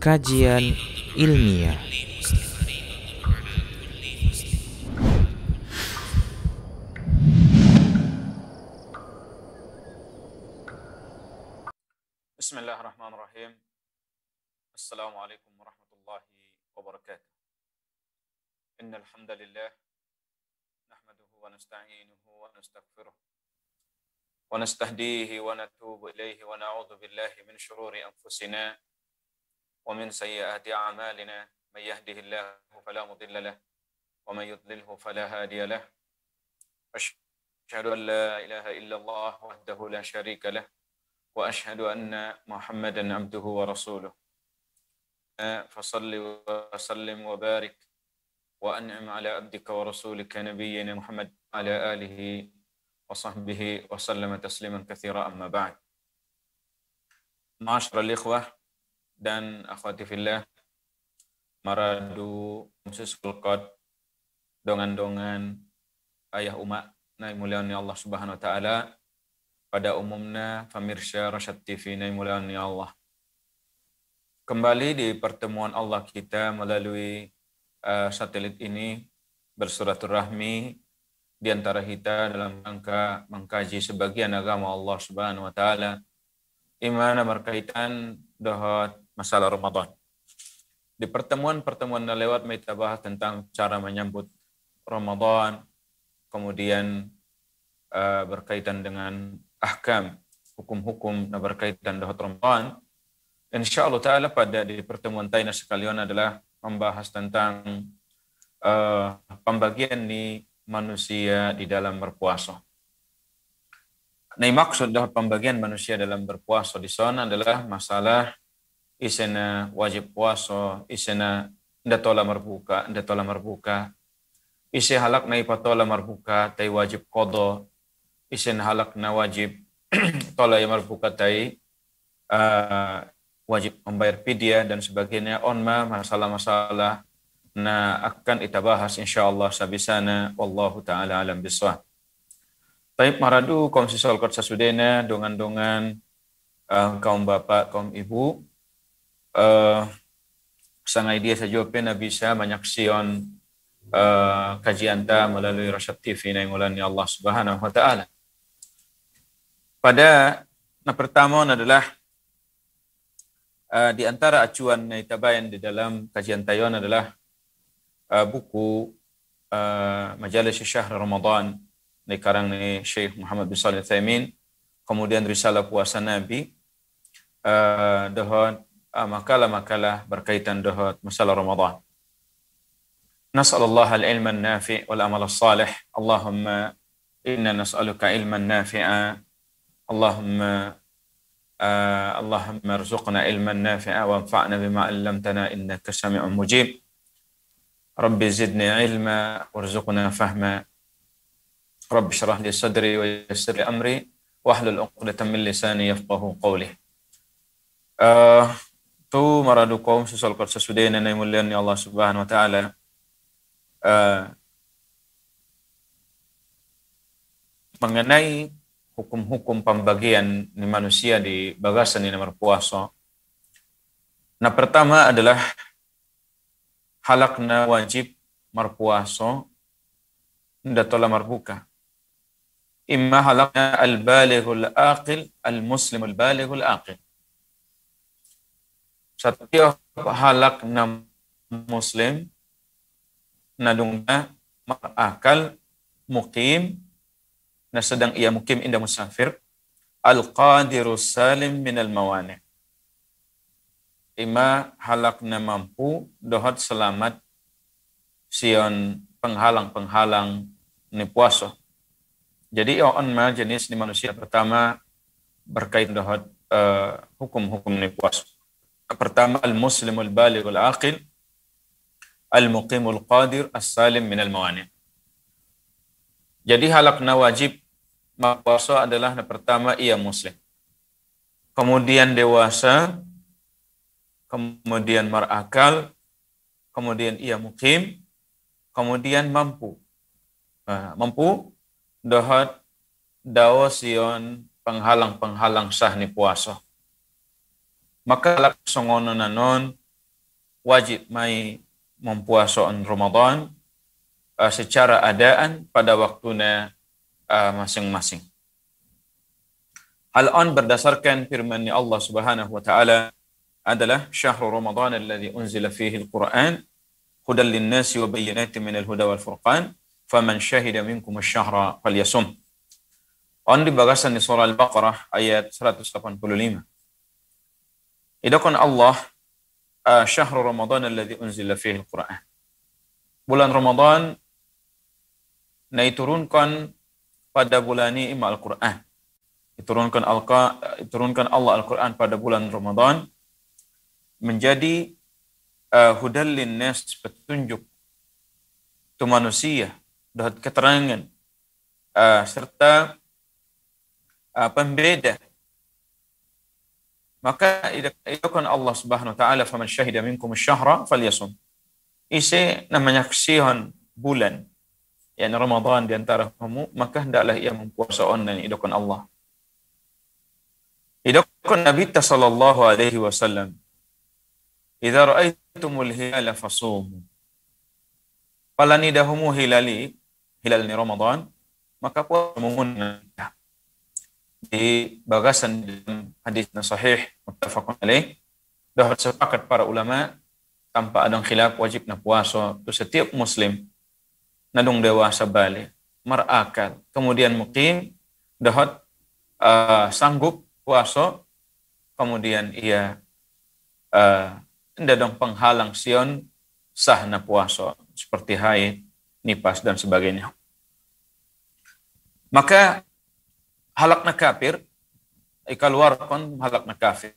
kajian ilmiah. Bismillahirrahmanirrahim. Assalamualaikum warahmatullahi wabarakatuh. Innal hamdalillah nahmaduhu wa nasta'inuhu wa nastaghfiruh. wa wa nastahdihi natubu ilayhi wa na'udzu billahi min shururi anfusina ومن سيئات أعمالنا من يهده الله فلا مضل له ومن يضلله فلا هادي له أشهد أن لا إله إلا الله وحده لا شريك له وأشهد أن محمدا عبده ورسوله فصل وسلم وبارك وأنعم على عبدك ورسولك نبينا محمد على آله وصحبه وسلم تسليما كثيرا أما بعد معاشر الإخوة dan akhwati fillah maradu susul qad dongan-dongan ayah umat nai muliani Allah Subhanahu wa taala pada umumnya pemirsa Rasyad TV nai muliani Allah kembali di pertemuan Allah kita melalui uh, satelit ini bersuraturahmi di antara kita dalam rangka mengkaji sebagian agama Allah Subhanahu wa taala. Imana berkaitan dengan masalah Ramadan. Di pertemuan-pertemuan yang lewat kita bahas tentang cara menyambut Ramadan, kemudian eh, berkaitan dengan ahkam, hukum-hukum yang berkaitan dengan Ramadan. Insya Allah Ta'ala pada di pertemuan Taina sekalian adalah membahas tentang uh, pembagian di manusia di dalam berpuasa. Nah, maksud pembagian manusia dalam berpuasa di sana adalah masalah isena wajib puasa isena tola marbuka tola marbuka Isi halak na ipatola marbuka tai wajib kodo isen halak na wajib tola ya marbuka tai uh, wajib membayar pidya dan sebagainya onma masalah-masalah na akan kita bahas insyaallah sabisana wallahu taala alam biswa Baik maradu kaum sisol kot sasudena dongan-dongan uh, kaum bapak kaum ibu sangai dia sajo pena bisa menyaksikan uh, eh, kajian ta melalui Rasyad TV yang Allah Subhanahu wa taala. Pada nah pertama adalah uh, di antara acuan yang di dalam kajian tayon adalah uh, buku uh, Majalis Syahr Ramadan di karang ni Syekh Muhammad bin Shalih Taimin kemudian risalah puasa Nabi uh, dahon makalah-makalah berkaitan dengan masalah Ramadan. نسأل الله العلم النافع والعمل الصالح اللهم إنا نسألك علما نافعا اللهم آه اللهم ارزقنا علما نافعا وانفعنا بما علمتنا إنك سميع مجيب ربي زدني علما وارزقنا فهما رب اشرح لي صدري ويسر لي أمري واحلل عقدة من لساني يفقه قولي آه tu maradu sesal susal sesudah nenek mulia ni Allah Subhanahu wa taala eh, mengenai hukum-hukum pembagian di manusia di bagasan ini nomor puasa. Nah pertama adalah halakna wajib marpuaso tola marbuka. Imma halakna al-balighul aqil, al-muslimul balighul aqil setiap halak nam Muslim, nadungna akal mukim na sedang ia mukim inda musafir al qadiru salim min al mawani ima halakna mampu dohat selamat sion penghalang-penghalang ni puasa jadi on ma jenis ni manusia pertama berkait dohat eh, hukum-hukum uh, hukum -hukum ni puasa Pertama, al-muslimul baligul aqil, al-muqimul qadir, as-salim al mawani. Jadi halakna wajib puasa adalah pertama ia muslim. Kemudian dewasa, kemudian marakal, kemudian ia mukim, kemudian mampu. Ah, mampu, dahat, dawa penghalang penghalang-penghalang sahni puasa makalaksangono songono nanon wajib mai on Ramadan uh, secara adaan pada waktunya uh, eh, masing-masing. Hal on berdasarkan firman Allah Subhanahu wa taala adalah syahrul Ramadan alladhi unzila fihi al-Qur'an hudan lin-nasi wa bayyinatin minal huda wal furqan faman syahida minkum asy-syahra falyasum. On bagasan di surah Al-Baqarah ayat 185. Allah uh, syahrul شهر رمضان الذي fihi فيه القرآن bulan Ramadan naik turunkan pada bulan ini Al-Qur'an. Diturunkan al eh, diturunkan Allah Al-Qur'an pada bulan Ramadan menjadi uh, eh, hudal linnas petunjuk tu manusia dan keterangan uh, serta uh, pembeda Maka idakon Allah Subhanahu wa taala faman syahida minkum asyhara falyasum. Isi namanya kesihan bulan yakni Ramadan di antara kamu, maka hendaklah ia mempuasa online idakon Allah. Idakon Nabi sallallahu alaihi wasallam. Idza ra'aitumul hilala fasum. dahumu hilali hilal ni Ramadan, maka puasa menggunakan dibagaskan dalam hadis yang sahih muttafaqun alaih dah bersepakat para ulama tanpa ada khilaf wajib na puasa tu setiap muslim nadung dewasa balik merakal kemudian mukim dah uh, sanggup puasa kemudian ia uh, ah, dadong penghalang sion sah na puasa seperti haid nipas dan sebagainya maka halakna kafir, halak eh, halakna kafir.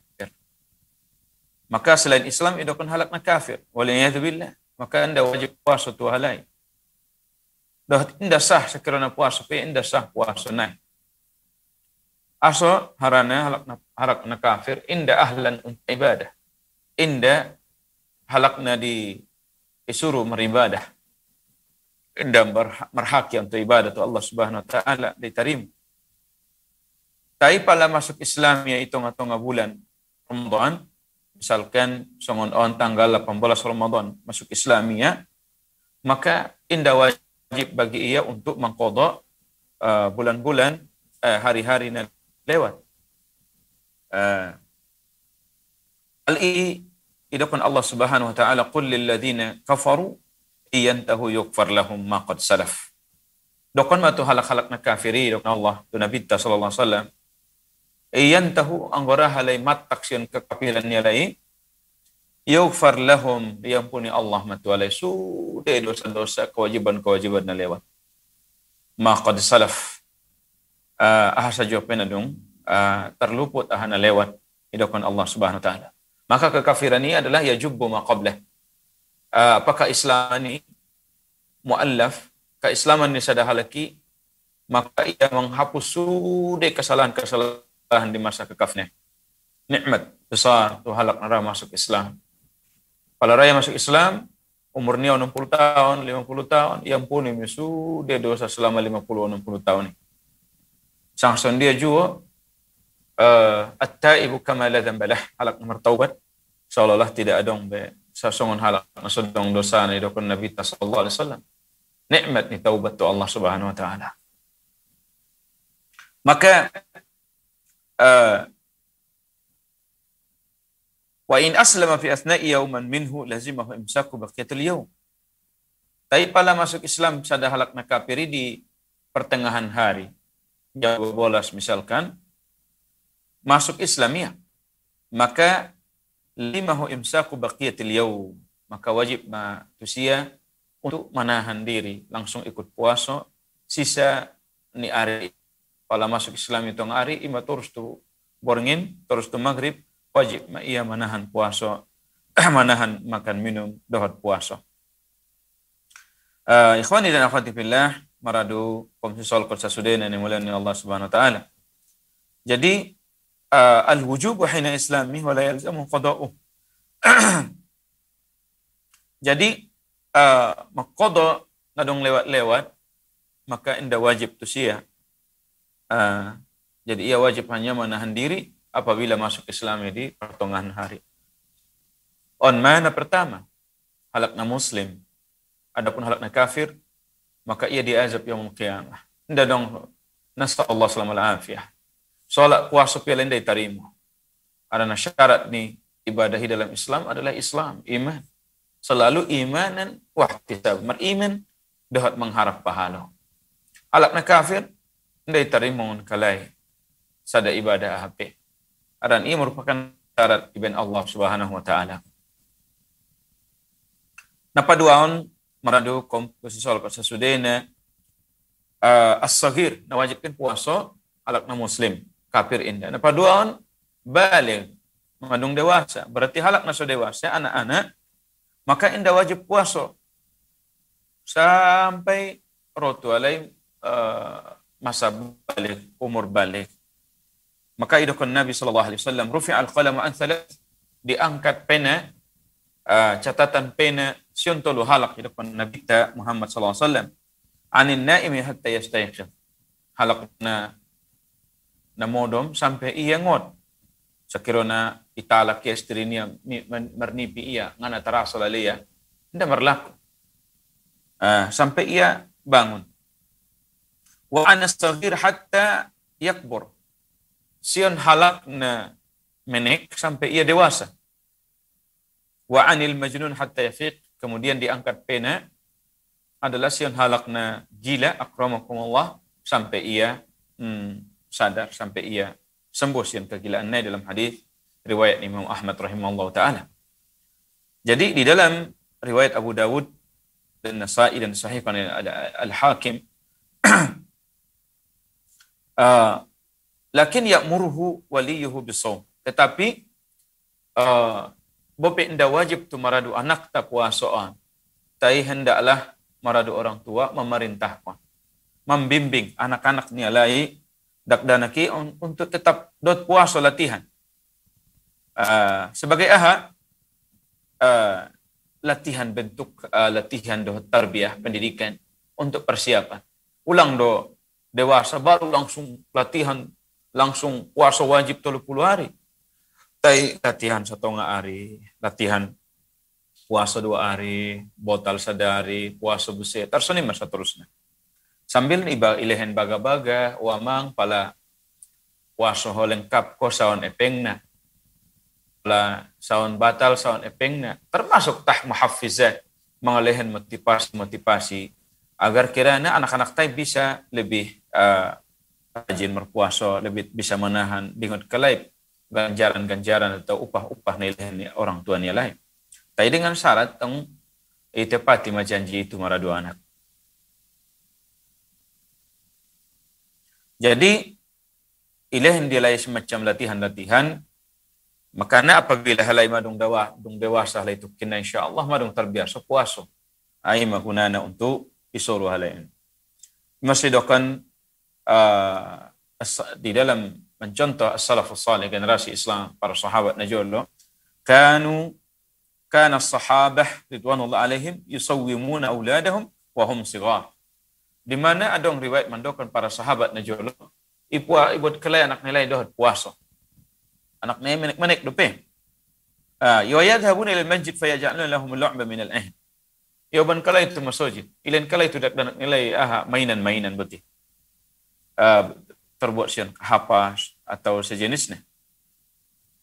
Maka selain Islam itu halak halakna kafir. Waliyahzubillah. Maka anda wajib puasa tu halai. Dah indah sah sekiranya puasa, tapi indah sah puasa nai. Aso harana halakna, halakna kafir, indah ahlan untuk ibadah. Indah halakna di disuruh meribadah. Indah merhaki untuk ibadah tu Allah Subhanahu Wa Taala diterima tapi pala masuk Islam ya itu ngatong nga bulan Ramadan misalkan songon-on tanggal 18 Ramadan masuk Islam ya, maka indah wajib bagi ia untuk mengkodok eh, bulan-bulan uh, hari-hari yang lewat uh, eh, al-i idakun Allah Subhanahu wa taala qul lil kafaru iyantahu yukfar lahum maqad salaf dokon matu halak-halak na kafiri dokon Allah tu Nabi sallallahu alaihi wasallam tahu anggora halai mat taksiun kekafiran nilai Yaufar lahum puni Allah matualai sudah dosa-dosa kewajiban-kewajiban na lewat maqad salaf uh, saja sajopena dong uh, ah, terluput ahana lewat hidupkan Allah Subhanahu wa taala maka kekafiran ini adalah yajubbu ma qablah uh, apakah Islam ini muallaf keislaman ini halaki maka ia menghapus sudah kesalahan-kesalahan tahan di masa kekafnya. Nikmat besar tuh halak neraka masuk Islam. Kalau raya masuk Islam, umurnya 60 tahun, 50 tahun, yang pun misu dia dosa selama 50 60 tahun. Sangson dia juga uh, at-taibu kama dan dzambalah halak nomor taubat seolah-olah tidak ada yang sasongon halak masodong dosa ni dokon Nabi sallallahu alaihi wasallam. Nikmat ni taubat tu Allah Subhanahu wa taala. Maka Eh, wa in aslama fi asna'i yawman minhu lazimahu imsaku baqiyatul yawm. Tapi pala masuk Islam sada halak kafiri di pertengahan hari. jawab bolas misalkan masuk Islam ya. Maka limahu imsaku baqiyatul yawm. Maka wajib manusia untuk menahan diri, langsung ikut puasa sisa ni hari kalau masuk Islam itu ngari, ima terus tu borngin, terus tu maghrib, wajib ma ia menahan puasa, menahan makan minum, dohat puasa. Uh, ikhwani dan akhwati fillah, maradu komsisol kursa sudena yang mulia Allah subhanahu wa ta'ala. Jadi, uh, al-wujub hina islami wa la yalzamu qada'u. Jadi, uh, eh, makodo nadung lewat-lewat, maka indah wajib tu siya, Uh, jadi ia wajib hanya menahan diri apabila masuk Islam di pertengahan hari. On mana pertama, halakna muslim. Adapun halakna kafir, maka ia diazab yang qiyamah. Nda dong, nasta Allah selama afiyah. Salat puasa pilihan ndai tarimu. Karena syarat ni ibadahi dalam Islam adalah Islam, iman. Selalu imanan wahtisab. iman, dapat mengharap pahala. Halakna kafir, ndai tarimun kalai sada ibadah HP. Aran ini merupakan syarat ibadah Allah Subhanahu wa taala. Napa duaun meradu komposisi soal kok sesudena uh, eh, as-saghir nawajibkan puasa alakna muslim kafir indah. Napa duaun balik mengandung dewasa berarti halak naso dewasa anak-anak maka indah wajib puasa sampai rotu alai uh, eh, masa balik, umur balik. Maka idukun Nabi Sallallahu Alaihi Wasallam, rufi'al qalamu an diangkat pena, uh, catatan pena, syuntulu halak idukun Nabi kita Muhammad Sallallahu Alaihi Wasallam. Anin naimi hatta yastayqir. na namodom sampai ia ngot. Sekiranya itala kiastrinia mernipi ia, ngana terasa lalia, ndak berlaku. Uh, sampai ia bangun. Wa ana saghir hatta yakbur. Sion halakna menek sampai ia dewasa. Wa anil majnun hatta yafiq. Kemudian diangkat pena adalah sion halakna gila akramakumullah sampai ia hmm, sadar, sampai ia sembuh sion kegilaannya dalam hadis riwayat Imam Ahmad rahimahullah ta'ala. Jadi di dalam riwayat Abu Dawud dan Nasai dan Sahih Al-Hakim Ah, lakin ya'muruhu waliyuhu bisawm. Tetapi uh, ah, bopik anda wajib tu maradu anak tak kuasaan. Tai hendaklah maradu orang tua memerintahkan. Membimbing anak-anak nialai dakdanaki untuk tetap dot puasa latihan. Uh, sebagai aha uh, latihan bentuk uh, latihan doh tarbiyah pendidikan untuk persiapan. Ulang doh dewasa baru langsung latihan langsung puasa wajib 30 hari. Tai latihan satu nggak hari, latihan puasa dua hari, botol sadari, puasa buse, masa terusnya. Sambil iba ilehen baga-baga, uamang pala puasa ho lengkap ko saon epengna. Pala saon batal saon epengna, termasuk tah muhafizat, mga motivasi-motivasi agar kiranya anak-anak tay bisa lebih uh, rajin berpuasa lebih bisa menahan dengan kelaib ganjaran-ganjaran atau upah-upah nilai orang tua lain, Tapi dengan syarat itu pati janji itu mara dua anak. Jadi ilah dilai semacam latihan-latihan makanya apabila halai madung dewa, dung dewasa halai itu kena insyaallah madung terbiasa puasa ahi makunana untuk isoru halain. Masih dokan uh, di dalam mencontoh as-salafus salih generasi Islam para sahabat najullo kanu kana sahabah ridwanullah alaihim yusawwimuna auladahum wa hum sigar di mana yang riwayat mandokan para sahabat najullo ibu ibut kelai anak nilai dah puasa anak nilai menek menek dope uh, ah, yadhabuna ila masjid fayajaluna lahum lu'ba min al-ahl yoban ya, kala itu masjid ilan kala itu dak anak nilai aha mainan-mainan betih Eh, terbuat sian kahapa atau sejenisnya.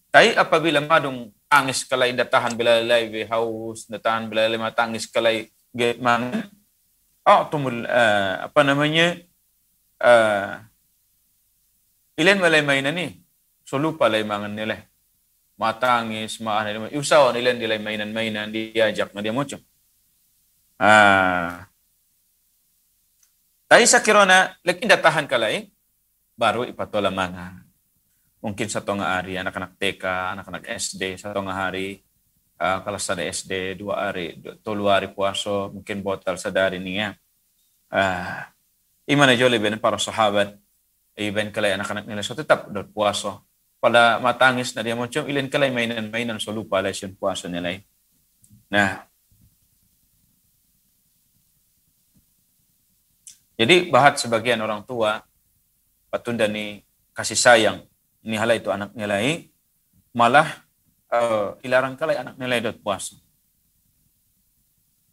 Tapi apabila madung angis kalai tahan bila lelai bi haus tahan bila lelai matangis kalai gemang oh, tumul uh, apa namanya uh, eh, ilan malai mainan ni lupa lelai mangan lah, matangis maan, nilai ilen ilan nilai mainan-mainan diajak dia macam, Ah, Taisa kirona lek inda tahan kalai baru ipatola mana. Mungkin satu hari anak-anak TK, anak-anak SD satu hari uh, kalau sada SD dua hari, tolu hari puaso mungkin botol sadari nia ya. Uh, ah, imana jole ben para sahabat iben kalai anak-anak nila so tetap dot puaso. pada matangis na dia macam ilin mainan-mainan so lupa lesion puasa eh. Nah, Jadi bahat sebagian orang tua nih kasih sayang nilai itu anak nilai malah uh, dilarang kali anak nilai dot puasa.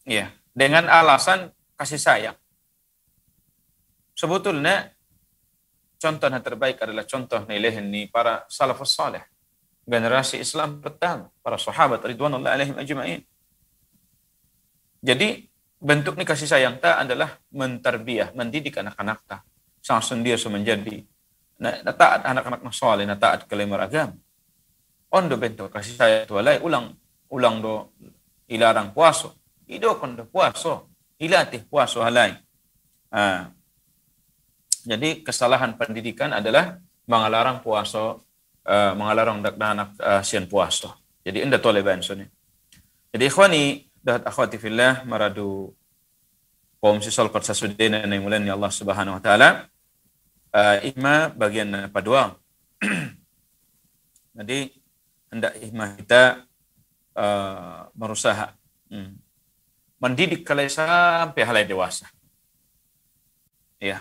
Iya, dengan alasan kasih sayang. Sebetulnya contoh yang terbaik adalah contoh nilai ini para salafus saleh generasi Islam pertama, para sahabat ridwanullah alaihim ajma'in. Jadi bentuk nih kasih sayang ta adalah menterbia mendidik anak-anak ta. Sang so menjadi na taat anak-anak soleh, na taat kelemar Ondo bentuk kasih sayang tu alai ulang ulang do ilarang puaso. Ido kondo puaso, ilatih puaso alai. Ah. Jadi kesalahan pendidikan adalah mengalarang puaso, uh, mengalarang anak anak uh, sian puaso. Jadi enda tole bansone. Jadi ikhwani dahat akhwati fillah maradu kaum sisal persasudin yang mulia Allah Subhanahu wa taala. Uh, eh, ima bagian padua. Jadi hendak hikmah kita uh, eh, berusaha hmm. mendidik kalai sampai halai dewasa. Ya.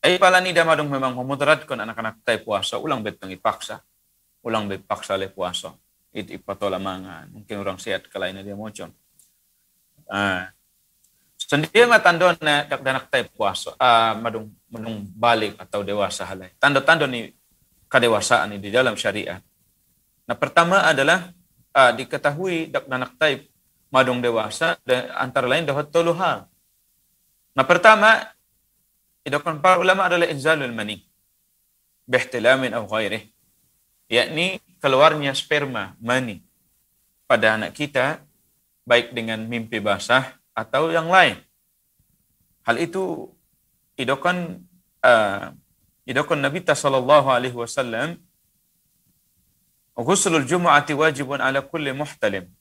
Ai ni damadung memang homutarat anak-anak tai puasa ulang betang ipaksa. Ulang bet paksa le puasa itu patolamangan. Mungkin orang sehat kelainnya dia mocon. Ah. Sendiri tanda-tanda na anak tay puasa, ah, madung, menung balik atau dewasa halai. Tanda-tanda ni kadewasaan ini di dalam syariat. Nah pertama adalah ah, diketahui anak tay madung dewasa dan antara lain dapat tolu hal. Nah pertama, idakan para ulama adalah inzalul mani. Bihtilamin atau ghairih. Yakni keluarnya sperma, mani pada anak kita baik dengan mimpi basah atau yang lain. Hal itu idokan uh, idokan Nabi sallallahu alaihi wasallam ghuslul Jum'ati wajibun ala kulli muhtalim.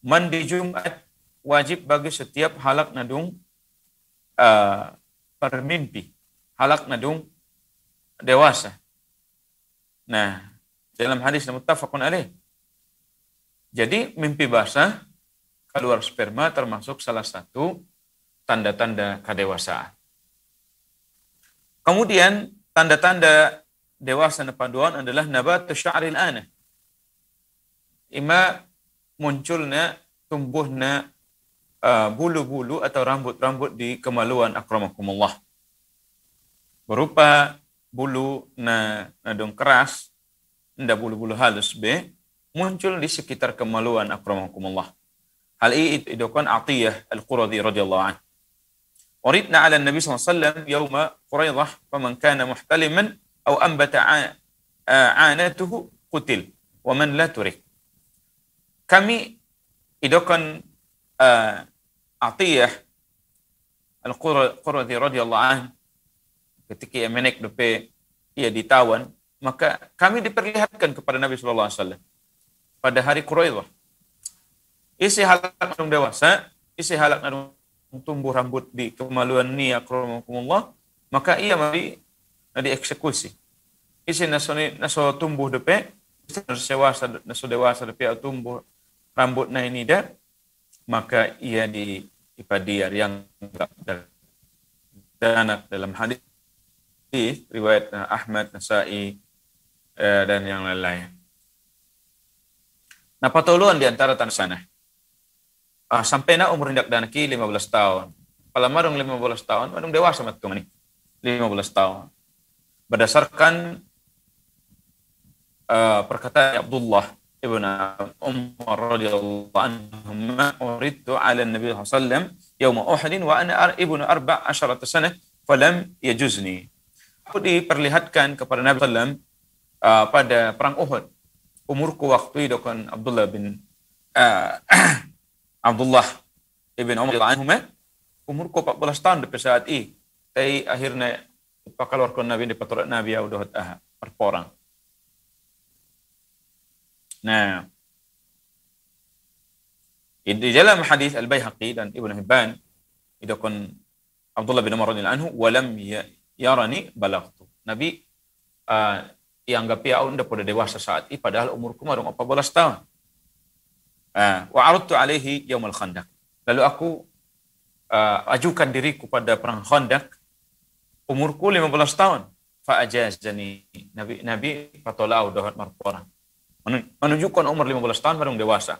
Mandi Jumat wajib bagi setiap halak nadung uh, eh, permimpi. halak nadung dewasa. Nah, dalam hadis yang muttafaqun alaih. Jadi mimpi basah keluar sperma termasuk salah satu tanda-tanda kedewasaan. Kemudian tanda-tanda dewasa dan nepaduan adalah nabat sya'ril anah. Ima munculnya, tumbuhnya uh, bulu-bulu uh, atau rambut-rambut di kemaluan akramakumullah. Berupa bulu na nadung keras tidak bulu-bulu halus B muncul di sekitar kemaluan akramakumullah. Hal ini idokon Atiyah Al-Quradi radhiyallahu anhu. Waridna ala Nabi SAW yawma Quraidah faman kana muhtaliman فمن ambata anatuhu kutil wa man la turik kami idokan uh, Atiyah Al-Quradi radhiyallahu anhu ketika ia menek depe ia ditawan maka kami diperlihatkan kepada Nabi Shallallahu Alaihi Wasallam pada hari Quraidah. Isi halak antum dewasa, isi halak antum tumbuh rambut di kemaluan ni akramakumullah, maka ia mari dieksekusi. Isi naso, naso tumbuh depe, naso dewasa, naso dewasa depe tumbuh rambut na ini dah, maka ia di ipadiar yang dalam hadis riwayat Ahmad Nasai Eh, dan yang lain-lain. Nah, patuluan di antara tanah sana. Ah, sampai na umur hendak dan ki 15 tahun. Kalau marung 15 tahun, marung dewasa mat lima 15 tahun. Berdasarkan uh, perkataan Abdullah ibn Umar radhiyallahu anhu uridu ala Nabi sallallahu alaihi wasallam yauma Uhud wa ana ibnu 14 sanah falam yajuzni. Aku diperlihatkan kepada Nabi Sallam? uh, pada perang Uhud. Umurku waktu itu kan Abdullah bin uh, Abdullah ibn Umar anhuma eh, umurku 14 tahun di saat ini. Tapi akhirnya pakal warkon Nabi di patorak Nabi ya udah ah perporang. Nah, di dalam hadis Al Baihaqi dan Ibnu Hibban itu kon Abdullah bin Umar radhiyallahu anhu walam ya-, yarani balagtu. Nabi uh, yang gapi ya unda pada dewasa saat ini padahal umurku marung 14 tahun. wa aradtu alaihi yaumul khandaq. Lalu aku uh, ajukan diriku pada perang Khandaq umurku 15 tahun. Fa ajazani Nabi Nabi fatolau dahat marpora. Menunjukkan umur 15 tahun baru dewasa.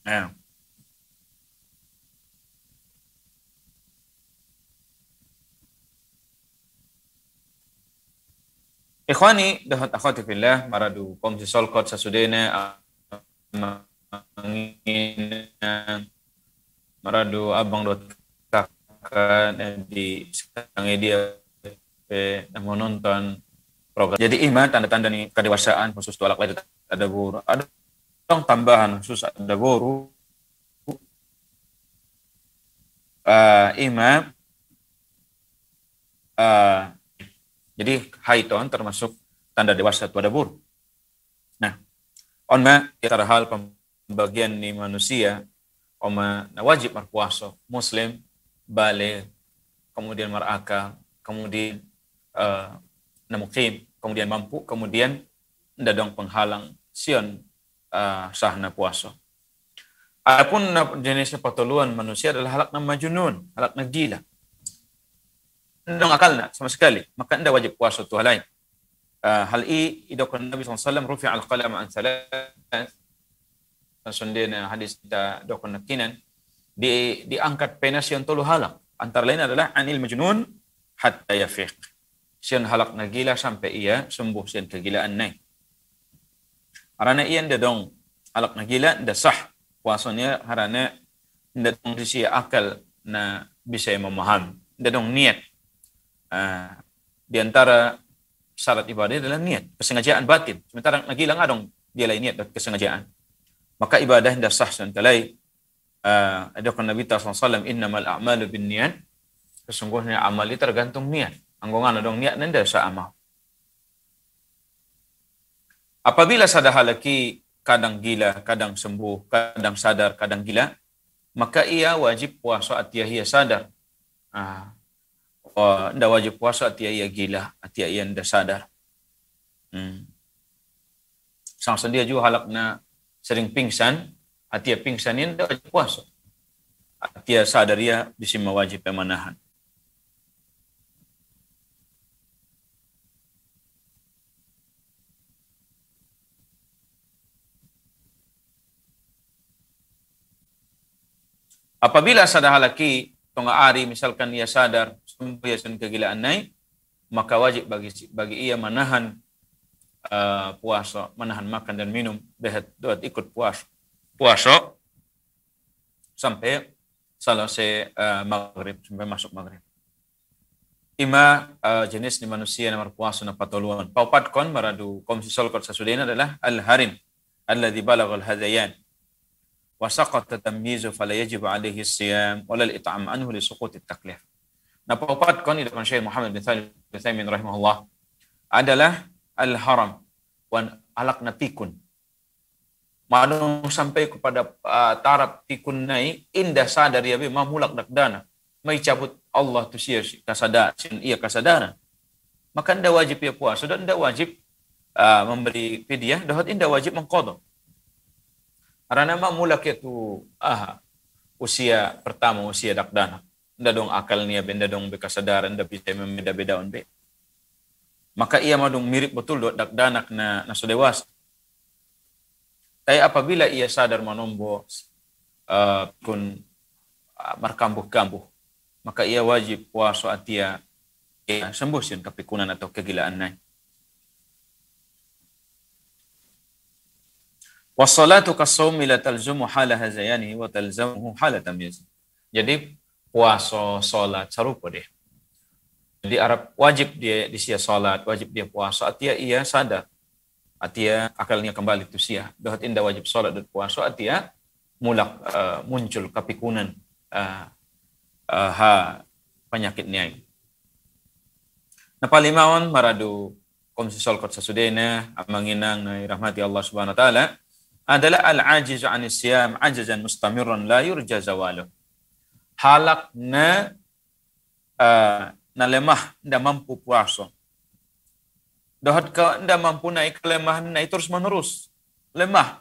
Nah, Ikhwani dahat akhwati fillah maradu kom sisol kot sasudena mangina maradu abang dot kakak eh, di sekarang ini dia eh, mau nonton program. Jadi iman tanda-tanda nih kedewasaan khusus tolak lahir ada buru. Ada dong tambahan khusus ada buru. Uh, eh, imam uh, jadi haidon termasuk tanda dewasa tua debur. Nah, onma antara hal pembagian ni manusia oma nah, wajib marpuaso muslim bale kemudian maraka kemudian uh, eh, namukim kemudian mampu kemudian dadong penghalang sion uh, sahna puaso. Adapun jenisnya patuluan manusia adalah halak nama junun, halak na gila akal nak sama sekali. Maka anda wajib puasa Tuhan lain. Uh, hal i idha kun Nabi SAW rufi al qalam an salat sundina eh, hadis da dokun nakinan di diangkat pena sian tolu halak antara lain adalah anil majnun hatta yafiq sian halak nagila sampai ia sembuh sian kegilaan nai Karena ian da dong halak nagila da sah puasanya karena da dong akal na bisa memaham da dong niat Ah, di antara syarat ibadah adalah niat, kesengajaan batin. Sementara lagi hilang dong dia lain niat dan kesengajaan. Maka ibadah hendak sah dan kalai. Uh, ah, ada kan Nabi Inna mal amal bin niat. Sesungguhnya amal itu tergantung niat. Anggongan dong niat nenda sa amal. Apabila sadah halaki kadang gila, kadang sembuh, kadang sadar, kadang gila, maka ia wajib puasa atiyahiyah sadar. Ah, oh nda wajib puasa atia ia gila, atia ia nda sadar. Hmm. Sang sendia juga na sering pingsan, atia pingsan ini nda wajib puasa. ia sadar ia disimak wajib pemanahan. Apabila sadar halaki, tonga ari misalkan ia sadar, sumbiasun kegilaan naik, maka wajib bagi bagi ia menahan uh, puasa, menahan makan dan minum, dehat dapat ikut puasa. Puasa sampai selesai uh, maghrib, sampai masuk maghrib. Ima uh, eh, jenis di manusia nomor puasa na patoluan. Paupat kon maradu komisi solkot sesudahnya adalah al-harim, alladhi balagh al-hadayan. وسقط تمييزه فلا يجب عليه الصيام ولا الإطعام عنه لسقوط taklif. Nah, pokok dengan Syekh Muhammad bin Salim bin Salim rahimahullah adalah al-haram wan alak natikun. Ma'lum sampai kepada uh, taraf tikun nai indah sadar ya bima mulak dakdana. Mai cabut Allah tu sia kasada sin ia kasadana. Maka anda wajib ya puasa dan anda wajib uh, memberi fidyah, dahat anda wajib mengkodok. Karena ma'mulak itu aha, usia pertama, usia dakdana nda dong akal nia be nda dong be kasadaran nda bisa membeda beda on be maka ia madung mirip betul dok dak danak na na dewas tapi apabila ia sadar manombo uh, kun uh, markambuh kambuh maka ia wajib puasa atia ia sembuh sih kepikunan atau kegilaan nai Wassalatu kasawmi la talzumu hala hazayani wa talzamu hala tamyiz. Jadi puasa, sholat, sarupa dia. Jadi Arab wajib dia di sia sholat, wajib dia puasa. Atia ia sadar. Atia akalnya kembali tu sia. Dohat indah wajib sholat dan puasa. Atia mulak uh, muncul kepikunan uh, eh, uh, eh, ha penyakitnya. Nah palimawan maradu komsi solkot sasudena amanginang na rahmati Allah subhanahu wa ta'ala adalah al-ajizu anisiyam, ajizan ajazan mustamirran la yurja zawaluh halak na uh, eh, na lemah nda mampu puasa. Dohat ka nda mampu naik kelemahan naik terus menerus. Lemah.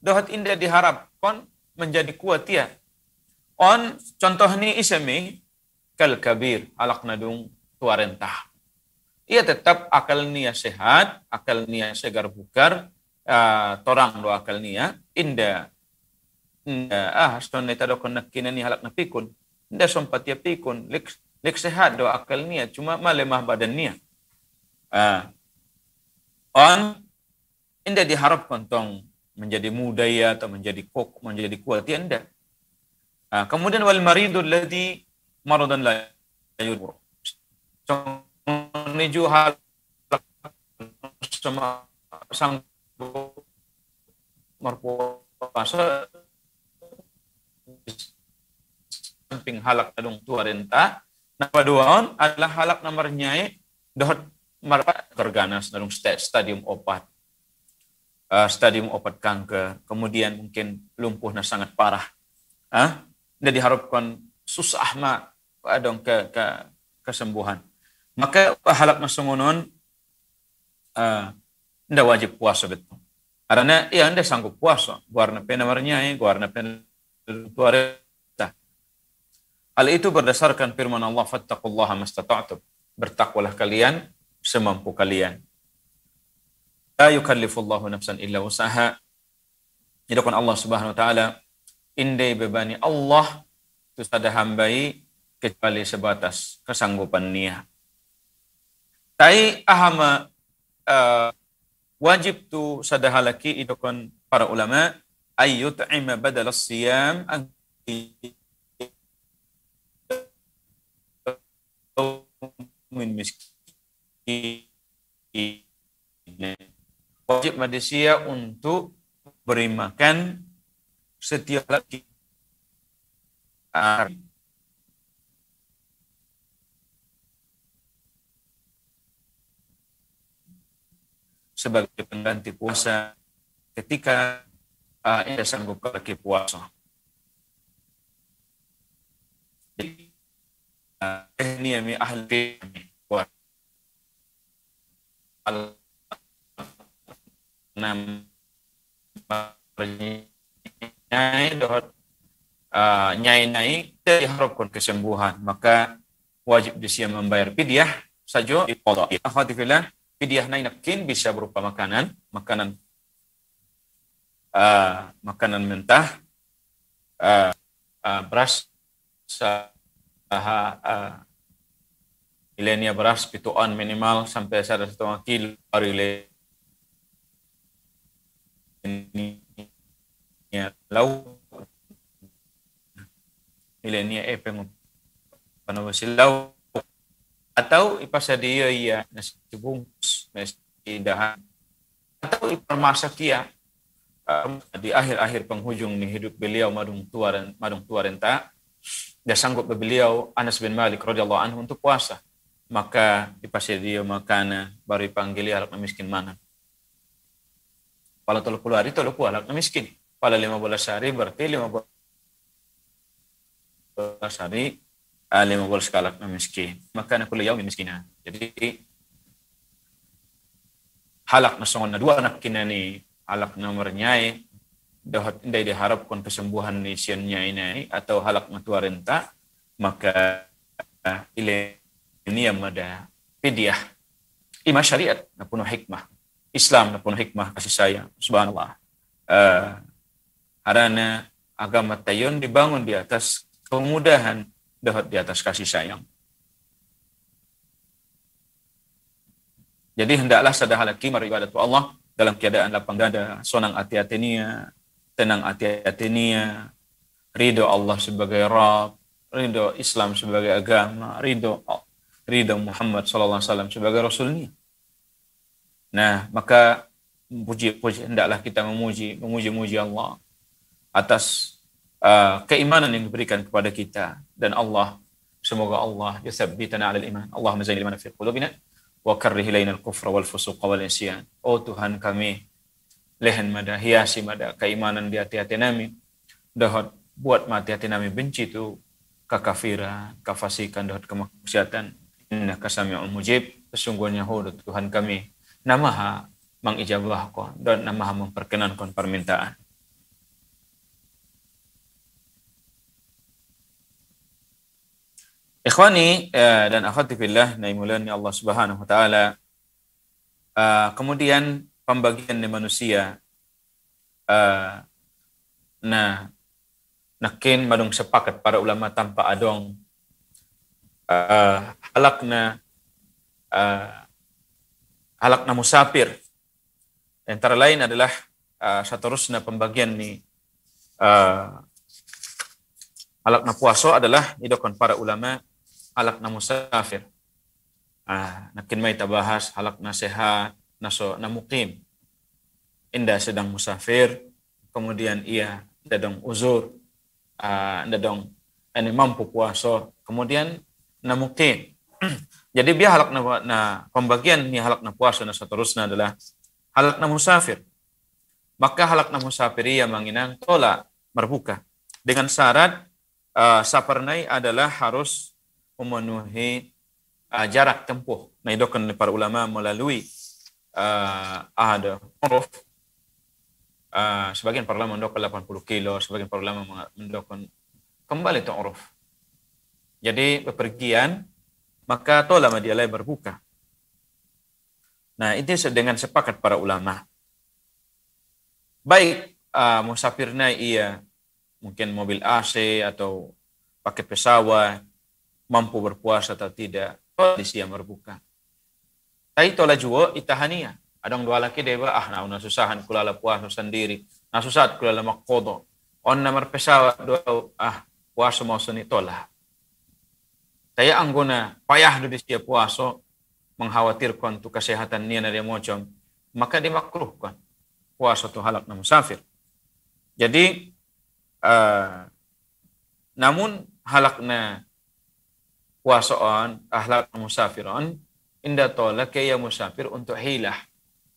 Dohat indah diharap kon menjadi kuat ya. On contoh ni isemi kal kabir alak nadung tuarentah. Ia tetap akal nia sehat, akal nia segar bukar, uh, torang do akal nia, indah Iya. ah son ne tado kon nakkina ni halak napi pikun nda son patia pikun lek lek sehat do akal nia cuma ma lemah badan nia ah on inda diharap kontong menjadi muda ya atau menjadi kok menjadi kuat ya nda ah, kemudian wal maridul ladhi maradan la yudur so, menuju hal sama sang pasal samping halak adung tua renta, napa duaon adalah halak nomornya dohot marpa terganas dalam stadium opat uh, stadium opat kanker kemudian mungkin lumpuhnya sangat parah ah huh? diharapkan susah ma adong ke, ke kesembuhan maka halak nasungunon uh, ah, wajib puasa betul karena ya anda sanggup puasa warna guarna penamanya warna pen Hal itu berdasarkan firman Allah, Fattakullaha mastata'tum. Bertakwalah kalian semampu kalian. La yukallifullahu nafsan illa usaha. Nidakon Allah subhanahu wa ta'ala, indai bebani Allah, itu sada hambai, kecuali sebatas kesanggupan niat. Tai ahama uh, wajib tu sadahalaki idokon para ulama ayyut'ima badal siyam min miskin wajib manusia untuk beri makan setiap lagi sebagai pengganti puasa ketika uh, ini sanggup ya, lagi puasa. Jadi, ini yang ahli enam nyai dohot nyai nyai diharapkan kesembuhan maka wajib dia membayar fidyah saja di qada. Alhamdulillah nai nakin bisa berupa makanan, makanan Ah, makanan mentah, ah, ah, beras, usaha uh, milenia beras pituan minimal sampai satu setengah kilo hari milenia lau milenia e eh, pengun laut, atau dia iya nasi bungkus nasi dahan atau masak ya di akhir-akhir penghujung nih hidup beliau madung tua dan madung tua renta dia sanggup beliau Anas bin Malik radhiyallahu anhu untuk puasa maka dipasih dia makanan eh, baru dipanggil anak ya miskin mana kalau tolok puluh hari tolok puluh alat miskin pada lima belas hari berarti lima belas hari eh, lima belas kalak miskin maka anak kuliah miskinnya, jadi halak nasongan dua anak nih halak nomornya dohot indai diharapkan kesembuhan nyai ini atau halak renta maka ile ini yang ada pedia, imah syariat napun hikmah Islam napun hikmah kasih saya subhanallah uh, eh, karena agama tayun dibangun di atas kemudahan dohot di atas kasih sayang jadi hendaklah sadahalaki maribadatu Allah dalam keadaan lapang dada, sonang hati atinia tenang hati atinia ridho Allah sebagai Rabb, ridho Islam sebagai agama, ridho ridho Muhammad Sallallahu Alaihi Wasallam sebagai Rasulnya. Nah, maka puji-puji hendaklah kita memuji, memuji-muji Allah atas uh, keimanan yang diberikan kepada kita dan Allah semoga Allah yuthabbitana 'alal iman. Allahumma iman fi qulubina wa karrih lainal kufra wal fusuqa wal isyan. Oh Tuhan kami, lehen mada hiasi mada keimanan di hati-hati nami. Dahot buat mati hati nami benci tu kakafiran, kafasikan, dahot kemaksiatan. Inna kasami'ul mujib, sesungguhnya hodut oh Tuhan kami. Namaha mengijablah kon dan namaha memperkenankan permintaan. Ikhwani eh, dan akhwati fillah naimulani Allah Subhanahu wa taala. Eh, kemudian pembagian di manusia eh, nah nakin madung sepakat para ulama tanpa adong eh, halakna eh, halakna musafir antara lain adalah eh, satu rusna pembagian ni eh, halakna puasa adalah idokon para ulama na musafir. Ah, nakin may tabahas halak na naso na mukim. Inda sedang musafir, kemudian ia dadong uzur, ah, dadong ini mampu puasa, kemudian na mukim. Jadi dia halak na, na pembagian ni halak na puasa na seterusnya adalah halak na musafir. Maka halak na musafir ia menginang tolak merbuka dengan syarat uh, ah, sapernai adalah harus memenuhi uh, jarak tempuh. Nah, itu kan para ulama melalui uh, ada huruf uh, sebagian para ulama mendokon 80 kilo, sebagian para ulama mendokon kembali huruf. Jadi bepergian maka tolama lain berbuka. Nah, itu dengan sepakat para ulama. Baik uh, musafirnya ia mungkin mobil AC atau pakai pesawat mampu berpuasa atau tidak, kondisi yang berbuka. Tapi tola juga itahania. Adang dua laki dewa ah nah, una susahan kulala puasa sendiri. susah susat kulala makodo. On namar pesawat dua ah puasa mau seni tola. Saya angguna payah di dia puasa mengkhawatirkan tu kesehatan ni dari mocom maka dimakruhkan puasa tu halak na safir. Jadi uh, namun halakna puasaan ahlak musafiron inda tola kaya musafir untuk hilah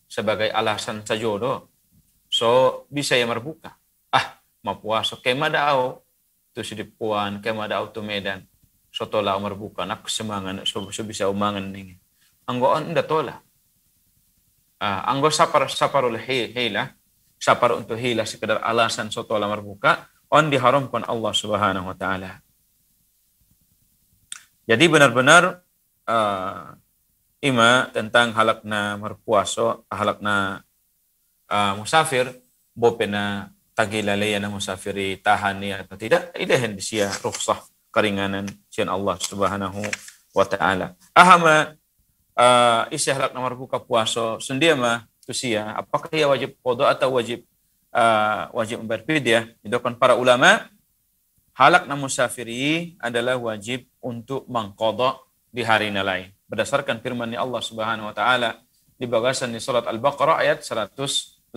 sebagai alasan sajodo so bisa ya merbuka ah ma puasa kema dao tu sidip puan kema dao tu medan so tola merbuka nak semangan so, so bisa umangan nih anggo on inda tola ah, anggo sapar oleh hilah sapar untuk hilah sekedar alasan so tola merbuka on diharamkan Allah Subhanahu wa taala jadi benar-benar uh, ima tentang halakna merpuaso, halakna uh, musafir, bopena tagilalaya na musafiri tahani atau tidak, idahin siya rukhsah keringanan sian Allah subhanahu wa ta'ala. Ahama uh, isi halakna merpuka puaso, sendiama tusia, apakah ia wajib kodo atau wajib uh, wajib membayar fidyah? Itu kan para ulama halakna musafiri adalah wajib untuk mengkodok di hari nilai. Berdasarkan firman Allah Subhanahu wa taala di bagasan di surat Al-Baqarah ayat 185.